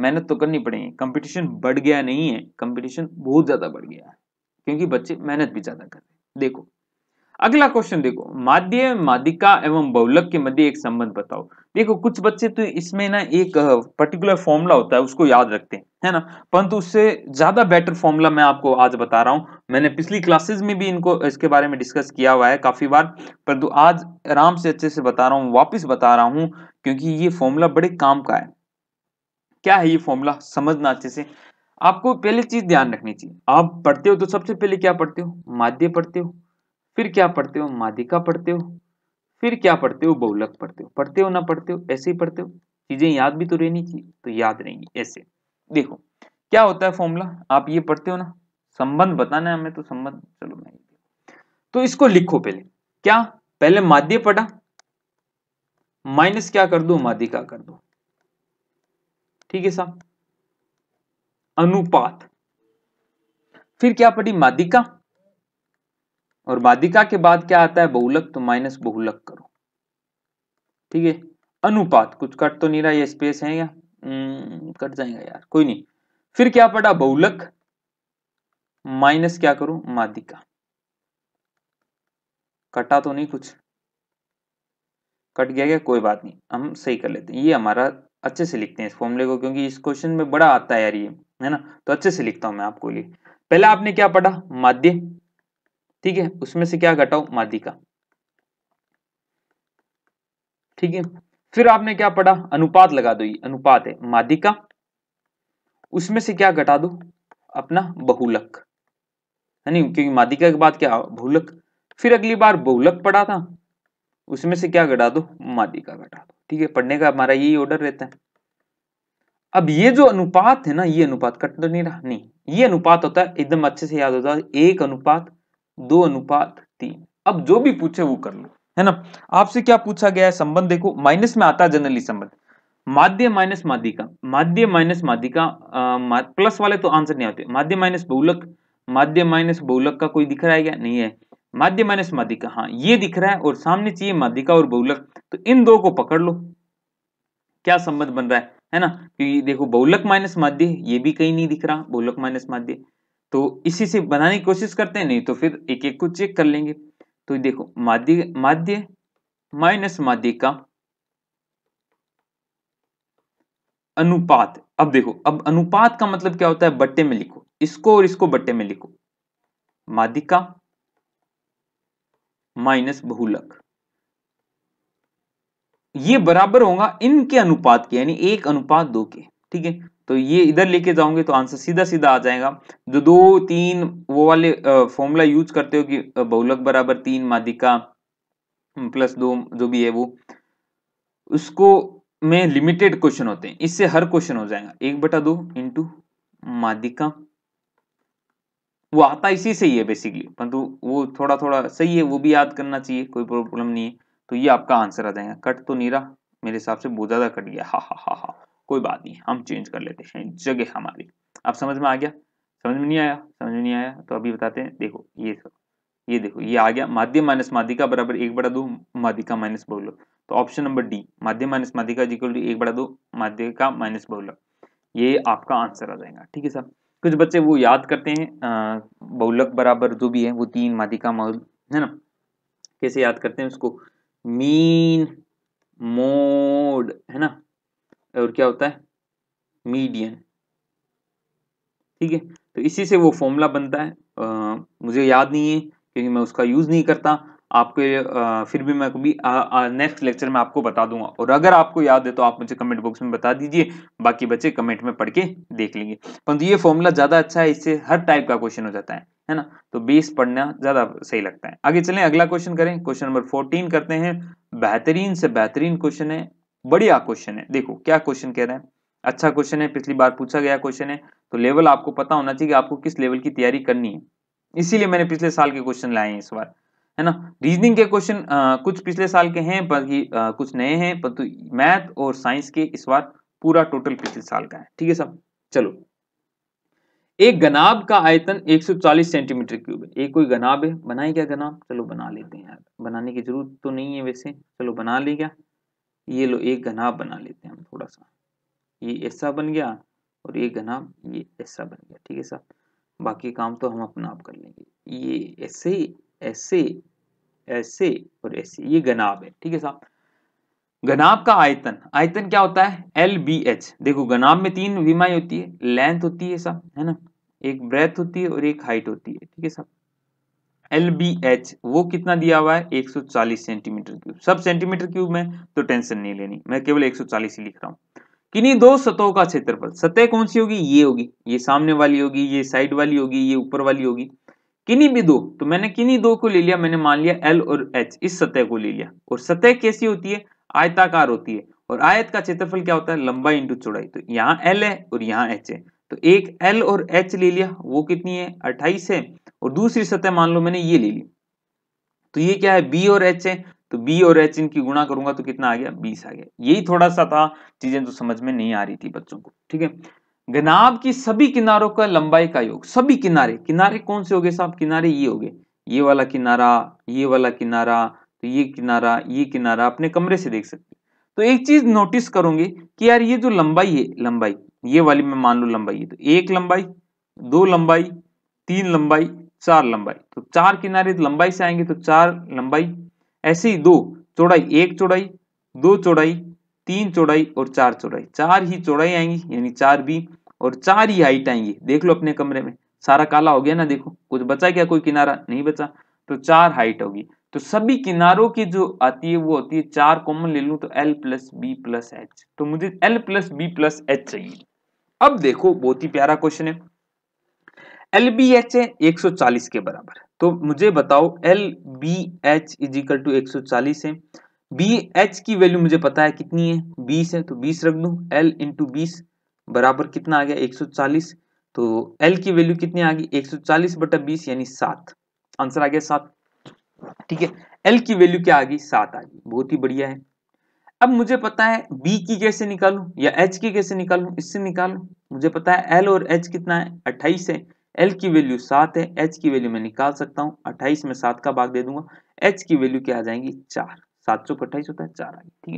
मेहनत तो करनी पड़ेगी कंपटीशन बढ़ गया नहीं है कंपटीशन बहुत ज़्यादा बढ़ गया है क्योंकि बच्चे मेहनत भी ज़्यादा कर रहे हैं देखो अगला क्वेश्चन देखो माध्य माध्यिका एवं बहुलक के मध्य एक संबंध बताओ देखो कुछ बच्चे तो इसमें ना एक पर्टिकुलर फॉर्मूला होता है उसको याद रखते हैं है ना परंतु उससे ज्यादा बेटर फॉर्मूला मैं आपको आज बता रहा हूं मैंने पिछली क्लासेस में भी इनको इसके बारे में डिस्कस किया हुआ है काफी बार परंतु आज आराम से अच्छे से बता रहा हूँ वापिस बता रहा हूँ क्योंकि ये फॉर्मूला बड़े काम का है क्या है ये फॉर्मूला समझना अच्छे से आपको पहले चीज ध्यान रखनी चाहिए आप पढ़ते हो तो सबसे पहले क्या पढ़ते हो माध्य पढ़ते हो फिर क्या पढ़ते हो मादिका पढ़ते हो फिर क्या पढ़ते हो बहुलक पढ़ते हो पढ़ते हो ना पढ़ते हो ऐसे ही पढ़ते हो चीजें याद भी तो रहनी चाहिए तो याद रहेंगी ऐसे देखो क्या होता है फॉर्मूला आप ये पढ़ते हो ना संबंध बताना है हमें तो संबंध चलो मैं तो इसको लिखो पहले क्या पहले माध्य पढ़ा माइनस क्या कर दो माध्यिका कर दो ठीक है साहब अनुपात फिर क्या पढ़ी माध्यिका और बाधिका के बाद क्या आता है बहुलक तो माइनस बहुलक करो ठीक है अनुपात कुछ कट तो नहीं रहा ये स्पेस है या हम्म, कट जाएगा यार कोई नहीं फिर क्या पड़ा बहुलक माइनस क्या करो मादिका कटा तो नहीं कुछ कट गया क्या कोई बात नहीं हम सही कर लेते हैं ये हमारा अच्छे से लिखते हैं इस फॉर्मूले को क्योंकि इस क्वेश्चन में बड़ा आता है यार ये है ना तो अच्छे से लिखता हूं मैं आपको लिए पहले आपने क्या पढ़ा माध्य ठीक है उसमें से क्या घटाओ माध्यिका ठीक है फिर आपने क्या पढ़ा अनुपात लगा दो ये अनुपात है माध्यिका उसमें से क्या घटा दो अपना बहुलक है नहीं क्योंकि माध्यिका के बाद क्या बहुलक फिर अगली बार बहुलक पढ़ा था उसमें से क्या घटा दो माध्यिका घटा दो ठीक है पढ़ने का हमारा यही ऑर्डर रहता है अब ये जो अनुपात है ना ये अनुपात कट तो नहीं रहा नहीं ये अनुपात होता है एकदम अच्छे से याद होता है एक अनुपात दो अनुपात तीन अब जो भी पूछे वो कर लो है ना आपसे क्या पूछा गया है संबंध देखो माइनस में आता है जनरली संबंध माध्य माइनस माध्यिका माध्य माइनस माध्यिका प्लस वाले तो आंसर नहीं आते माध्य माइनस बहुलक माध्य माइनस बहुलक का कोई दिख रहा है क्या नहीं है माध्य माइनस माध्यिका हाँ ये दिख रहा है और सामने चाहिए माध्यिका और बहुलक तो इन दो को पकड़ लो क्या संबंध बन रहा है है ना क्योंकि देखो बहुलक माइनस माध्य ये भी कहीं नहीं दिख रहा बहुलक माइनस माध्य तो इसी से बनाने की कोशिश करते हैं नहीं तो फिर एक एक को चेक कर लेंगे तो देखो माध्य माध्य माइनस माध्य का अनुपात अब देखो अब अनुपात का मतलब क्या होता है बट्टे में लिखो इसको और इसको बट्टे में लिखो माध्यिका माइनस बहुलक ये बराबर होगा इनके अनुपात के यानी एक अनुपात दो के ठीक है तो ये इधर लेके जाऊंगे तो आंसर सीधा सीधा आ जाएगा जो दो तीन वो वाले फॉर्मूला यूज करते हो कि बहुलक बराबर तीन मादिका प्लस हम्म, दो जो भी है वो उसको में लिमिटेड क्वेश्चन होते हैं इससे हर क्वेश्चन हो जाएगा एक बटा दो इंटू मादिका वो आता इसी से ही है बेसिकली परंतु वो थोड़ा थोड़ा सही है वो भी याद करना चाहिए कोई प्रॉब्लम नहीं है तो ये आपका आंसर आ जाएगा कट तो नीरा मेरे हिसाब से बहुत ज्यादा कट गया हा हा हा हा कोई बात नहीं हम चेंज कर लेते हैं जगह हमारी आप समझ में आ गया समझ में नहीं आया समझ में नहीं आया तो अभी बताते हैं देखो ये सब ये देखो ये आ गया माध्यम माइनस माधिका बराबर एक बड़ा दो माधिका माइनस बहुलक तो ऑप्शन नंबर डी माध्यम माइनस माधिका इक्वल एक बड़ा दो माध्यिका माइनस बहुल तो ये आपका आंसर आ जाएगा ठीक है सर कुछ बच्चे वो याद करते हैं बहुलक बराबर जो भी है वो तीन माधिका मौल है ना कैसे याद करते हैं उसको मीन मोड है ना और क्या होता है मीडियन ठीक है तो इसी से वो फॉर्मूला बनता है आ, मुझे याद नहीं है क्योंकि मैं उसका यूज़ नहीं करता आपके आ, फिर भी मैं कभी नेक्स्ट लेक्चर में आपको बता दूंगा और अगर आपको याद है तो आप मुझे कमेंट बॉक्स में बता दीजिए बाकी बच्चे कमेंट में पढ़ के देख लेंगे परंतु ये फॉर्मूला ज़्यादा अच्छा है इससे हर टाइप का क्वेश्चन हो जाता है है ना तो बेस पढ़ना ज़्यादा सही लगता है आगे चलें अगला क्वेश्चन करें क्वेश्चन नंबर फोर्टीन करते हैं बेहतरीन से बेहतरीन क्वेश्चन है बढ़िया क्वेश्चन है देखो क्या क्वेश्चन कह रहे हैं अच्छा क्वेश्चन है पिछली बार पूछा गया क्वेश्चन है तो लेवल आपको पता होना चाहिए कि आपको किस लेवल की तैयारी करनी है इसीलिए मैंने पिछले साल के क्वेश्चन लाए हैं इस बार है ना रीजनिंग के क्वेश्चन कुछ पिछले साल के हैं पर ही, आ, कुछ नए हैं परंतु तो मैथ और साइंस के इस बार पूरा टोटल पिछले साल का है ठीक है सब चलो एक गनाब का आयतन 140 सेंटीमीटर क्यूब है एक कोई गनाब है बनाए क्या गनाब चलो बना लेते हैं यार बनाने की जरूरत तो नहीं है वैसे चलो बना ले क्या ये लो एक घनाभ बना लेते हैं हम थोड़ा सा ये ऐसा बन गया और ये घनाभ ये ऐसा बन गया ठीक है साहब बाकी काम तो हम अपना आप कर लेंगे ये ऐसे ऐसे ऐसे और ऐसे ये घनाभ है ठीक है साहब घनाभ का आयतन आयतन क्या होता है एल बी एच देखो घनाभ में तीन विमाएं होती है लेंथ होती है साहब है ना एक ब्रेथ होती है और एक हाइट होती है ठीक है साहब एल बी एच वो कितना दिया हुआ है 140 सेंटीमीटर क्यूब सब सेंटीमीटर क्यूब में तो टेंशन नहीं लेनी मैं केवल 140 ही लिख रहा हूं किन्हीं दो सतहों का क्षेत्रफल सतह कौन सी होगी ये होगी ये सामने वाली होगी ये साइड वाली होगी ये ऊपर वाली होगी किन्हीं भी दो तो मैंने किन्हीं दो को ले लिया मैंने मान लिया एल और एच इस सतह को ले लिया और सतह कैसी होती है आयताकार होती है और आयत का क्षेत्रफल क्या होता है लंबा इंटू चौड़ाई तो यहाँ एल है और यहाँ एच है तो एक एल और एच ले लिया वो कितनी है अट्ठाईस है और दूसरी सतह मान लो मैंने ये ले ली तो ये क्या है बी और एच है तो बी और एच इनकी गुणा करूंगा तो कितना आ गया बीस आ गया यही थोड़ा सा था चीजें तो समझ में नहीं आ रही थी बच्चों को ठीक है गनाब की सभी किनारों का लंबाई का योग सभी किनारे किनारे कौन से हो गए साहब किनारे ये हो गए ये वाला किनारा ये वाला किनारा तो ये किनारा ये किनारा अपने कमरे से देख सकते तो एक चीज नोटिस करोगे कि यार ये जो लंबाई है लंबाई ये वाली मैं मान लो लंबाई है तो एक लंबाई दो लंबाई तीन लंबाई चार लंबाई तो चार किनारे तो लंबाई से आएंगे तो चार लंबाई ऐसे ही दो चौड़ाई एक चौड़ाई दो चौड़ाई तीन चौड़ाई और चार चौड़ाई चार ही चौड़ाई आएंगी यानी चार बी और चार ही हाइट आएंगी देख लो अपने कमरे में सारा काला हो गया ना देखो कुछ बचा क्या कोई किनारा नहीं बचा तो चार हाइट होगी तो सभी किनारों की जो आती है वो होती है चार कॉमन ले लू तो L plus B plus H तो मुझे L plus B plus H चाहिए अब देखो बहुत ही प्यारा क्वेश्चन है एल बी एच है एक सौ चालीस के बराबर तो मुझे बताओ L B H is equal to एक सौ चालीस है बी एच की वैल्यू मुझे पता है कितनी है बीस है तो बीस रख दू एल इंटू बीस बराबर कितना आ गया एक सौ चालीस तो एल की वैल्यू कितनी आ गई एक सौ चालीस बटा बीस यानी सात आंसर आ गया सात ठीक है एल की वैल्यू क्या आ गई सात आ गई बहुत ही बढ़िया है अब मुझे पता है B की कैसे निकालूं या H की कैसे निकालूं इससे निकालूं मुझे पता है L और H कितना है 28 है एल की वैल्यू सात है एच की वैल्यू मैं निकाल सकता हूँ अट्ठाईस में सात का भाग दे दूंगा एच की वैल्यू क्या आ जाएंगी चार सात सौ अट्ठाईस होता है चार आ गया ठीक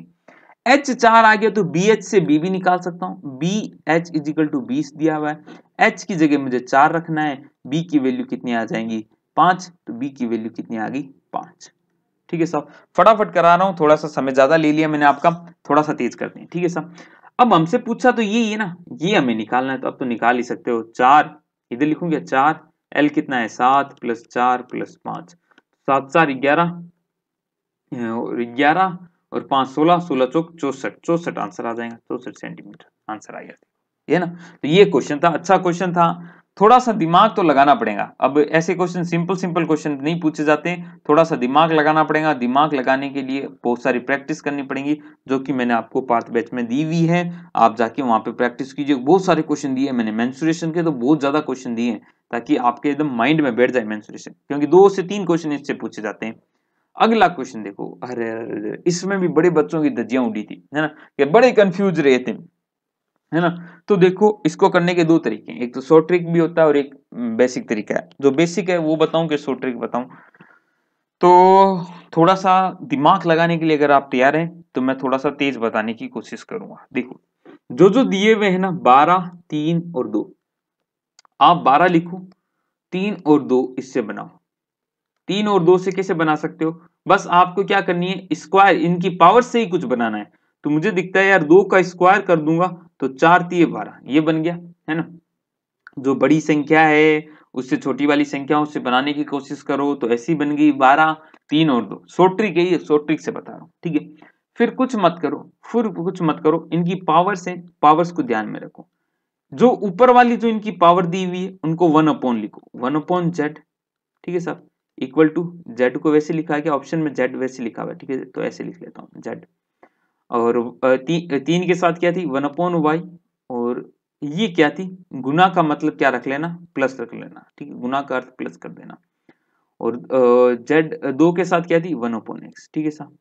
है एच चार आ गया तो बी एच से बी भी निकाल सकता हूँ बी एच इजिकल टू बीस दिया हुआ है एच की जगह मुझे चार रखना है बी की वैल्यू कितनी आ जाएंगी पांच तो बी की वैल्यू कितनी आ गई पांच ठीक है साहब फटाफट करा रहा हूँ थोड़ा सा समय ज्यादा ले लिया मैंने आपका थोड़ा सा तेज कर दिया ठीक है साहब अब हमसे पूछा तो ये ही है ना ये हमें निकालना है तो अब तो निकाल ही सकते हो चार इधर लिखूंगा चार एल कितना है सात प्लस चार प्लस पांच सात चार ग्यारह और ग्यारह और पांच सोलह सोलह चौक चौसठ चौसठ आंसर आ जाएगा चौसठ सेंटीमीटर आंसर आ गया ये ना तो ये क्वेश्चन था अच्छा क्वेश्चन था थोड़ा सा दिमाग तो लगाना पड़ेगा अब ऐसे क्वेश्चन सिंपल सिंपल क्वेश्चन नहीं पूछे जाते थोड़ा सा दिमाग लगाना पड़ेगा दिमाग लगाने के लिए बहुत सारी प्रैक्टिस करनी पड़ेगी जो कि मैंने आपको पार्थ बैच में दी हुई है आप जाके वहाँ पे प्रैक्टिस कीजिए बहुत सारे क्वेश्चन दिए मैंने मैंसुरेशन के तो बहुत ज़्यादा क्वेश्चन दिए हैं ताकि आपके एकदम माइंड में बैठ जाए मैंसुरेशन क्योंकि दो से तीन क्वेश्चन इससे पूछे जाते हैं अगला क्वेश्चन देखो अरे इसमें भी बड़े बच्चों की धज्जियां उड़ी थी है ना कि बड़े कंफ्यूज रहे थे है ना तो देखो इसको करने के दो तरीके हैं एक तो शॉर्ट ट्रिक भी होता है और एक बेसिक तरीका है जो बेसिक है वो बताऊं कि शॉर्ट ट्रिक बताऊं तो थोड़ा सा दिमाग लगाने के लिए अगर आप तैयार हैं तो मैं थोड़ा सा तेज बताने की कोशिश करूंगा देखो जो जो दिए हुए हैं ना बारह तीन और दो आप बारह लिखो तीन और दो इससे बनाओ तीन और दो से कैसे बना सकते हो बस आपको क्या करनी है स्क्वायर इनकी पावर से ही कुछ बनाना है तो मुझे दिखता है यार दो का स्क्वायर कर दूंगा तो चार तीय बारह ये बन गया है ना जो बड़ी संख्या है उससे छोटी वाली संख्या से बनाने की कोशिश करो तो ऐसी बन गई बारह तीन और दो सोट्रिक है ये से बता रहा हूँ ठीक है फिर कुछ मत करो फिर कुछ मत करो इनकी पावर्स हैं पावर्स को ध्यान में रखो जो ऊपर वाली जो इनकी पावर दी हुई है उनको वन अपॉन लिखो वन अपॉन जेड ठीक है सर इक्वल टू जेड को वैसे लिखा गया ऑप्शन में जेड वैसे लिखा हुआ है ठीक है तो ऐसे लिख लेता हूँ जेड और ती, तीन के साथ क्या थी वन अपॉन वाई और ये क्या थी गुना का मतलब क्या रख लेना प्लस रख लेना ठीक है गुना का अर्थ प्लस कर देना और जेड दो के साथ क्या थी वन अपॉन एक्स ठीक है साहब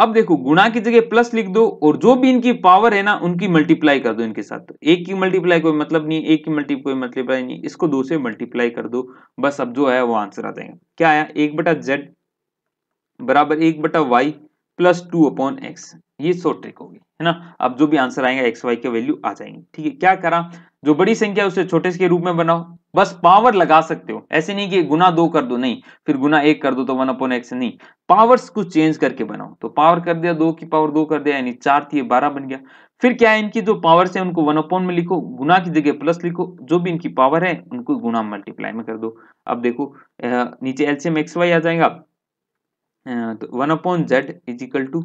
अब देखो गुणा की जगह प्लस लिख दो और जो भी इनकी पावर है ना उनकी मल्टीप्लाई कर दो इनके साथ तो एक की मल्टीप्लाई कोई मतलब नहीं एक की मल्टी कोई मल्टीप्लाई नहीं इसको दो से मल्टीप्लाई कर दो बस अब जो आया वो आंसर आ जाएगा क्या आया एक बटा जेड बराबर एक बटा Y plus two upon X ये शॉर्ट ट्रिक होगी है ना अब जो भी आंसर आएगा एक्स वाई के वैल्यू आ जाएंगे ठीक है क्या करा जो बड़ी संख्या उसे छोटे के रूप में बनाओ बस पावर लगा सकते हो ऐसे नहीं कि गुना दो कर दो नहीं फिर गुना एक कर दो तो वन अपॉन एक्स नहीं पावर्स को चेंज करके बनाओ तो पावर कर दिया दो की पावर दो कर दिया यानी चार थी बारह बन गया फिर क्या है इनकी जो पावर्स है उनको वन अपॉन में लिखो गुना की जगह प्लस लिखो जो भी इनकी पावर है उनको गुना मल्टीप्लाई में कर दो अब देखो नीचे एल्सियम एक्स वाई आ जाएगा हाँ, तो one upon Z is equal to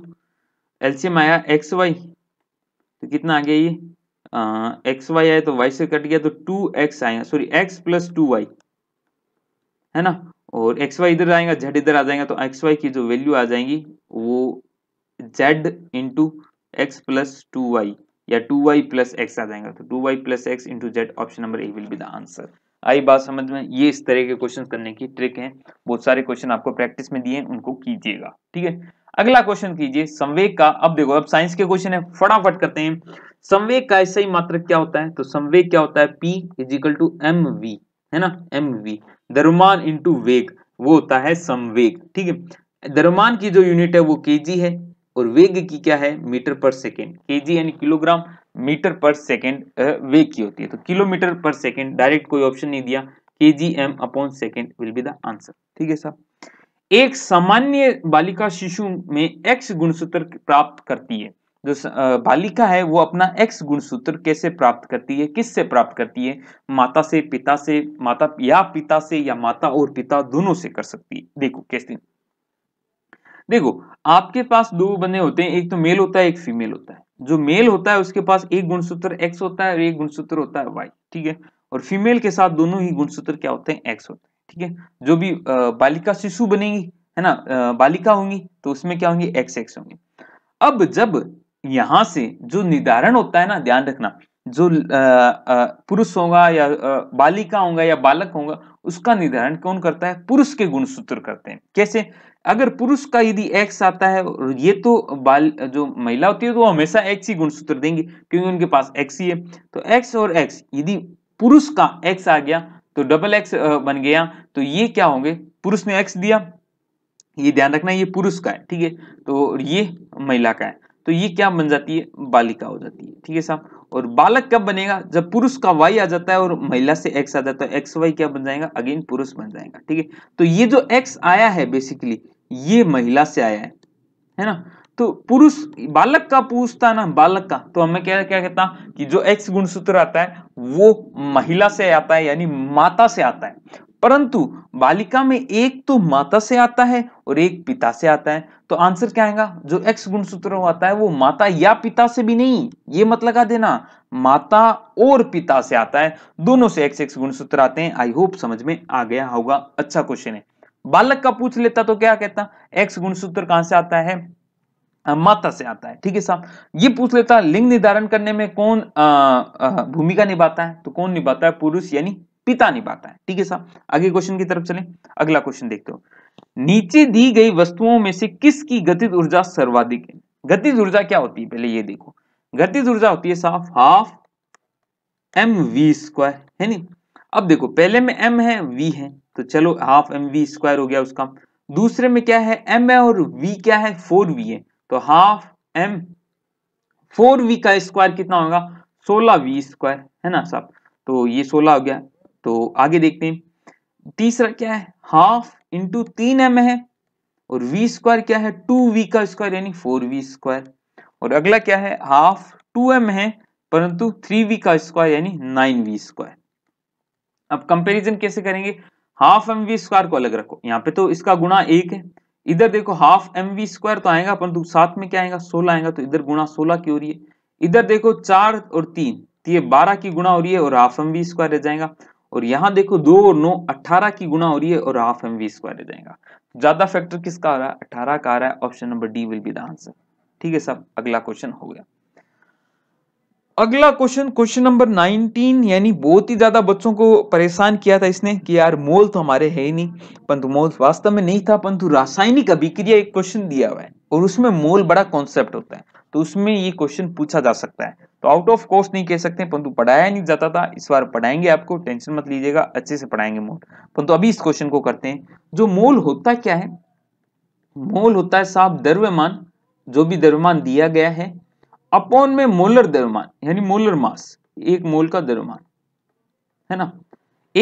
एल्सियम आया एक्स वाई तो कितना आ गया ये एक्स वाई आया तो वाई से कट गया तो टू एक्स आएगा sorry X plus two Y है ना और एक्स वाई इधर आएगा जेड इधर आ जाएगा तो एक्स वाई की जो वैल्यू आ जाएगी वो Z into X plus two Y या टू वाई प्लस एक्स आ जाएगा तो two Y plus X into Z option number A will be the answer आई बात समझ में ये इस तरह के क्वेश्चन करने की ट्रिक है बहुत सारे क्वेश्चन आपको प्रैक्टिस में दिए उनको कीजिएगा ठीक है अगला क्वेश्चन कीजिए संवेग का अब देखो अब साइंस के क्वेश्चन है फटाफट करते हैं संवेग का ऐसा ही मात्र क्या होता है तो संवेग क्या होता है P is equal to M V है ना एम वी दरमान इंटू वेग वो होता है संवेग ठीक है दरमान की जो यूनिट है वो के है और वेग की क्या है मीटर पर सेकेंड के यानी किलोग्राम मीटर पर सेकेंड वे की होती है तो किलोमीटर पर सेकेंड डायरेक्ट कोई ऑप्शन नहीं दिया K G M upon second will be the answer ठीक है साहब एक सामान्य बालिका शिशु में एक्स गुणसूत्र प्राप्त करती है जो बालिका है वो अपना एक्स गुणसूत्र कैसे प्राप्त करती है किससे प्राप्त करती है माता से पिता से माता या पिता से या माता और पिता दोनों से कर सकती है देखो कैसे देखो आपके पास दो बने होते हैं एक तो मेल होता है एक फीमेल होता है जो मेल होता है उसके पास एक गुणसूत्र एक्स होता है और एक गुणसूत्र होता है वाई ठीक है और फीमेल के साथ दोनों ही गुणसूत्र क्या होते हैं एक्स होते हैं ठीक है जो भी बालिका शिशु बनेगी है ना बालिका होंगी तो उसमें क्या होंगी एक्स एक्स होंगी अब जब यहां से जो निर्धारण होता है ना ध्यान रखना जो पुरुष होगा या बालिका होगा या बालक होगा उसका निर्धारण कौन करता है पुरुष के गुणसूत्र करते हैं कैसे अगर पुरुष का यदि एक्स आता है ये तो बाल जो महिला होती है तो वो हमेशा एक्स ही गुणसूत्र देंगे क्योंकि उनके पास एक्स ही है तो एक्स और एक्स यदि पुरुष का एक्स आ गया तो डबल एक्स बन गया तो ये क्या होंगे पुरुष ने एक्स दिया ये ध्यान रखना ये पुरुष का है ठीक है तो ये महिला का है तो ये क्या बन जाती है बालिका हो जाती है ठीक है साहब और बालक कब बनेगा जब पुरुष का वाई आ जाता है और महिला से एक्स आ जाता है एक्स तो वाई क्या बन जाएगा अगेन पुरुष बन जाएगा ठीक है तो ये जो एक्स आया है बेसिकली ये महिला से आया है है ना तो पुरुष बालक का पूछता ना बालक का तो हमें क्या क्या कहता कि जो एक्स गुणसूत्र आता है वो महिला से आता है यानी माता से आता है परंतु बालिका में एक तो माता से आता है और एक पिता से आता है तो आंसर क्या आएगा जो एक्स गुणसूत्र आता है वो माता या पिता से भी नहीं ये मत लगा देना माता और पिता से आता है दोनों से एक्स एक्स गुणसूत्र आते हैं आई होप समझ में आ गया होगा अच्छा क्वेश्चन है बालक का पूछ लेता तो क्या कहता एक्स गुणसूत्र कहां से आता है माता से आता है ठीक है साहब ये पूछ लेता लिंग निर्धारण करने में कौन भूमिका निभाता है तो कौन निभाता है पुरुष यानी पिता निभाता है ठीक है साहब आगे क्वेश्चन की तरफ चले अगला क्वेश्चन देखते हो नीचे दी गई वस्तुओं में से किसकी गतिज ऊर्जा सर्वाधिक है गतिज ऊर्जा क्या होती है पहले ये देखो गतिज ऊर्जा होती है साफ हाफ एम वी स्क्वायर है नी अब देखो पहले में एम है वी है तो चलो हाफ एम वी स्क्वायर हो गया उसका दूसरे में क्या है एम है और वी क्या है फोर वी है तो हाफ एम फोर वी का स्क्वायर कितना होगा सोलह वी स्क्वायर है ना साहब तो ये सोलह हो गया तो आगे देखते हैं तीसरा क्या है हाफ इंटू तीन एम है और वी स्क्वायर क्या है टू वी का स्क्वायर यानी फोर वी स्क्वायर और अगला क्या है हाफ टू एम है परंतु थ्री वी का स्क्वायर यानी नाइन वी स्क्वायर अब कंपेरिजन कैसे करेंगे हाफ एम वी स्क्वायर को अलग रखो यहाँ पे तो इसका गुणा एक है इधर देखो हाफ एम वी स्क्वायर तो आएगा परंतु साथ में क्या आएगा सोलह आएगा तो इधर गुणा सोलह की हो रही है इधर देखो चार और तीन तो ये बारह की गुणा हो रही है और हाफ एम वी स्क्वायर रह जाएगा और यहाँ देखो दो और नौ अट्ठारह की गुणा हो रही है और हाफ एम वी स्क्वायर हो जाएगा ज्यादा फैक्टर किसका आ रहा है अठारह का आ रहा है option number D will be the answer ठीक है सब अगला क्वेश्चन हो गया अगला क्वेश्चन क्वेश्चन नंबर 19 यानी बहुत ही ज्यादा बच्चों को परेशान किया था इसने कि यार मोल तो हमारे है ही नहीं परंतु मोल वास्तव में नहीं था परंतु रासायनिक अभिक्रिया एक क्वेश्चन दिया हुआ है और उसमें मोल बड़ा कॉन्सेप्ट होता है तो उसमें ये क्वेश्चन पूछा जा सकता है तो आउट ऑफ कोर्स नहीं कह सकते परंतु पढ़ाया नहीं जाता था इस बार पढ़ाएंगे आपको टेंशन मत लीजिएगा अच्छे से पढ़ाएंगे मोल परंतु अभी इस क्वेश्चन को करते हैं जो मोल होता क्या है मोल होता है साफ द्रव्यमान जो भी द्रव्यमान दिया गया है अपॉन में मोलर द्रव्यमान यानी मोलर मास एक मोल का द्रव्यमान है ना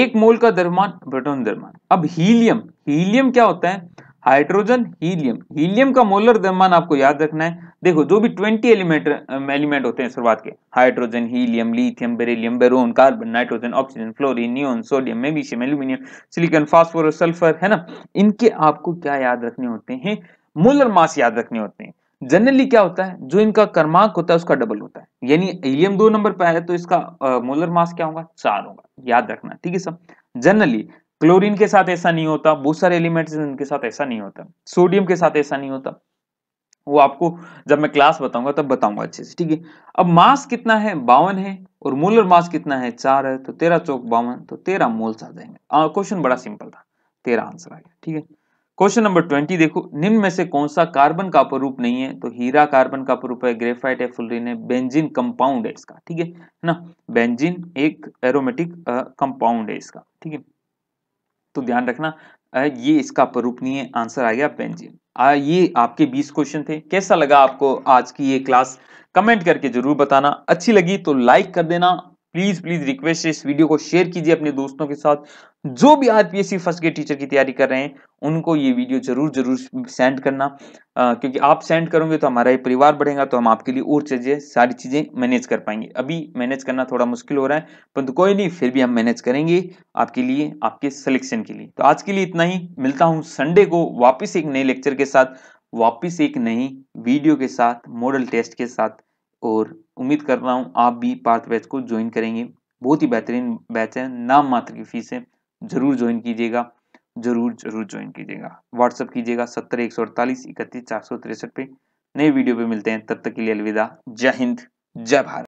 एक मोल का द्रव्यमान प्रोटोन द्रव्यमान अब हीलियम हीलियम क्या होता है हाइड्रोजन हीलियम हीलियम का मोलर द्रव्यमान आपको याद रखना है देखो जो भी ट्वेंटी एलिमेंट एलिमेंट होते हैं शुरुआत के hydrogen helium lithium beryllium boron carbon nitrogen oxygen fluorine neon sodium magnesium aluminium silicon phosphorus sulphur है ना इनके आपको क्या याद रखने होते हैं मोलर मास याद रखने होते हैं जनरली क्या होता है जो इनका कर्मांक होता है उसका डबल होता है यानी हीलियम दो नंबर पर आया तो इसका मोलर मास क्या होगा चार होगा याद रखना ठीक है सब जनरली क्लोरीन के साथ ऐसा नहीं होता बहुत सारे एलिमेंट्स इनके साथ ऐसा नहीं होता सोडियम के साथ ऐसा नहीं होता वो आपको जब मैं क्लास बताऊंगा तब बताऊंगा अच्छे से ठीक है अब मास कितना है बावन है और मोलर मास कितना है चार है तो तेरह चौक बावन तो तेरह मोल्स आ जाएंगे क्वेश्चन बड़ा सिंपल था तेरह आंसर आ गया ठीक है क्वेश्चन नंबर ट्वेंटी देखो निम्न में से कौन सा कार्बन का अपरूप नहीं है तो हीरा कार्बन का अपरूप है ग्रेफाइट है फुलरिन है बेंजिन कंपाउंड है इसका ठीक है ना बेंजिन एक एरोमेटिक कंपाउंड है इसका ठीक है तो ध्यान रखना ये इसका है आंसर आ गया बेंजियम ये आपके 20 क्वेश्चन थे कैसा लगा आपको आज की ये क्लास कमेंट करके जरूर बताना अच्छी लगी तो लाइक कर देना प्लीज प्लीज रिक्वेस्ट इस वीडियो को शेयर कीजिए अपने दोस्तों के साथ जो भी आरपीएससी फर्स्ट ग्रेड टीचर की तैयारी कर रहे हैं उनको ये वीडियो जरूर जरूर सेंड करना आ, क्योंकि आप सेंड करोगे तो हमारा ये परिवार बढ़ेगा तो हम आपके लिए और चीज़ें सारी चीज़ें मैनेज कर पाएंगे अभी मैनेज करना थोड़ा मुश्किल हो रहा है परंतु कोई नहीं फिर भी हम मैनेज करेंगे आपके लिए आपके सिलेक्शन के लिए तो आज के लिए इतना ही मिलता हूँ संडे को वापिस एक नए लेक्चर के साथ वापिस एक नई वीडियो के साथ मॉडल टेस्ट के साथ और उम्मीद कर रहा हूँ आप भी पार्थ बैच को ज्वाइन करेंगे बहुत ही बेहतरीन बैच है नाम मात्र की फीस है जरूर ज्वाइन कीजिएगा जरूर जरूर ज्वाइन कीजिएगा व्हाट्सअप कीजिएगा सत्तर एक सौ अड़तालीस इकतीस चार सौ तिरसठ पे नए वीडियो पे मिलते हैं तब तक के लिए अलविदा जय हिंद जय भारत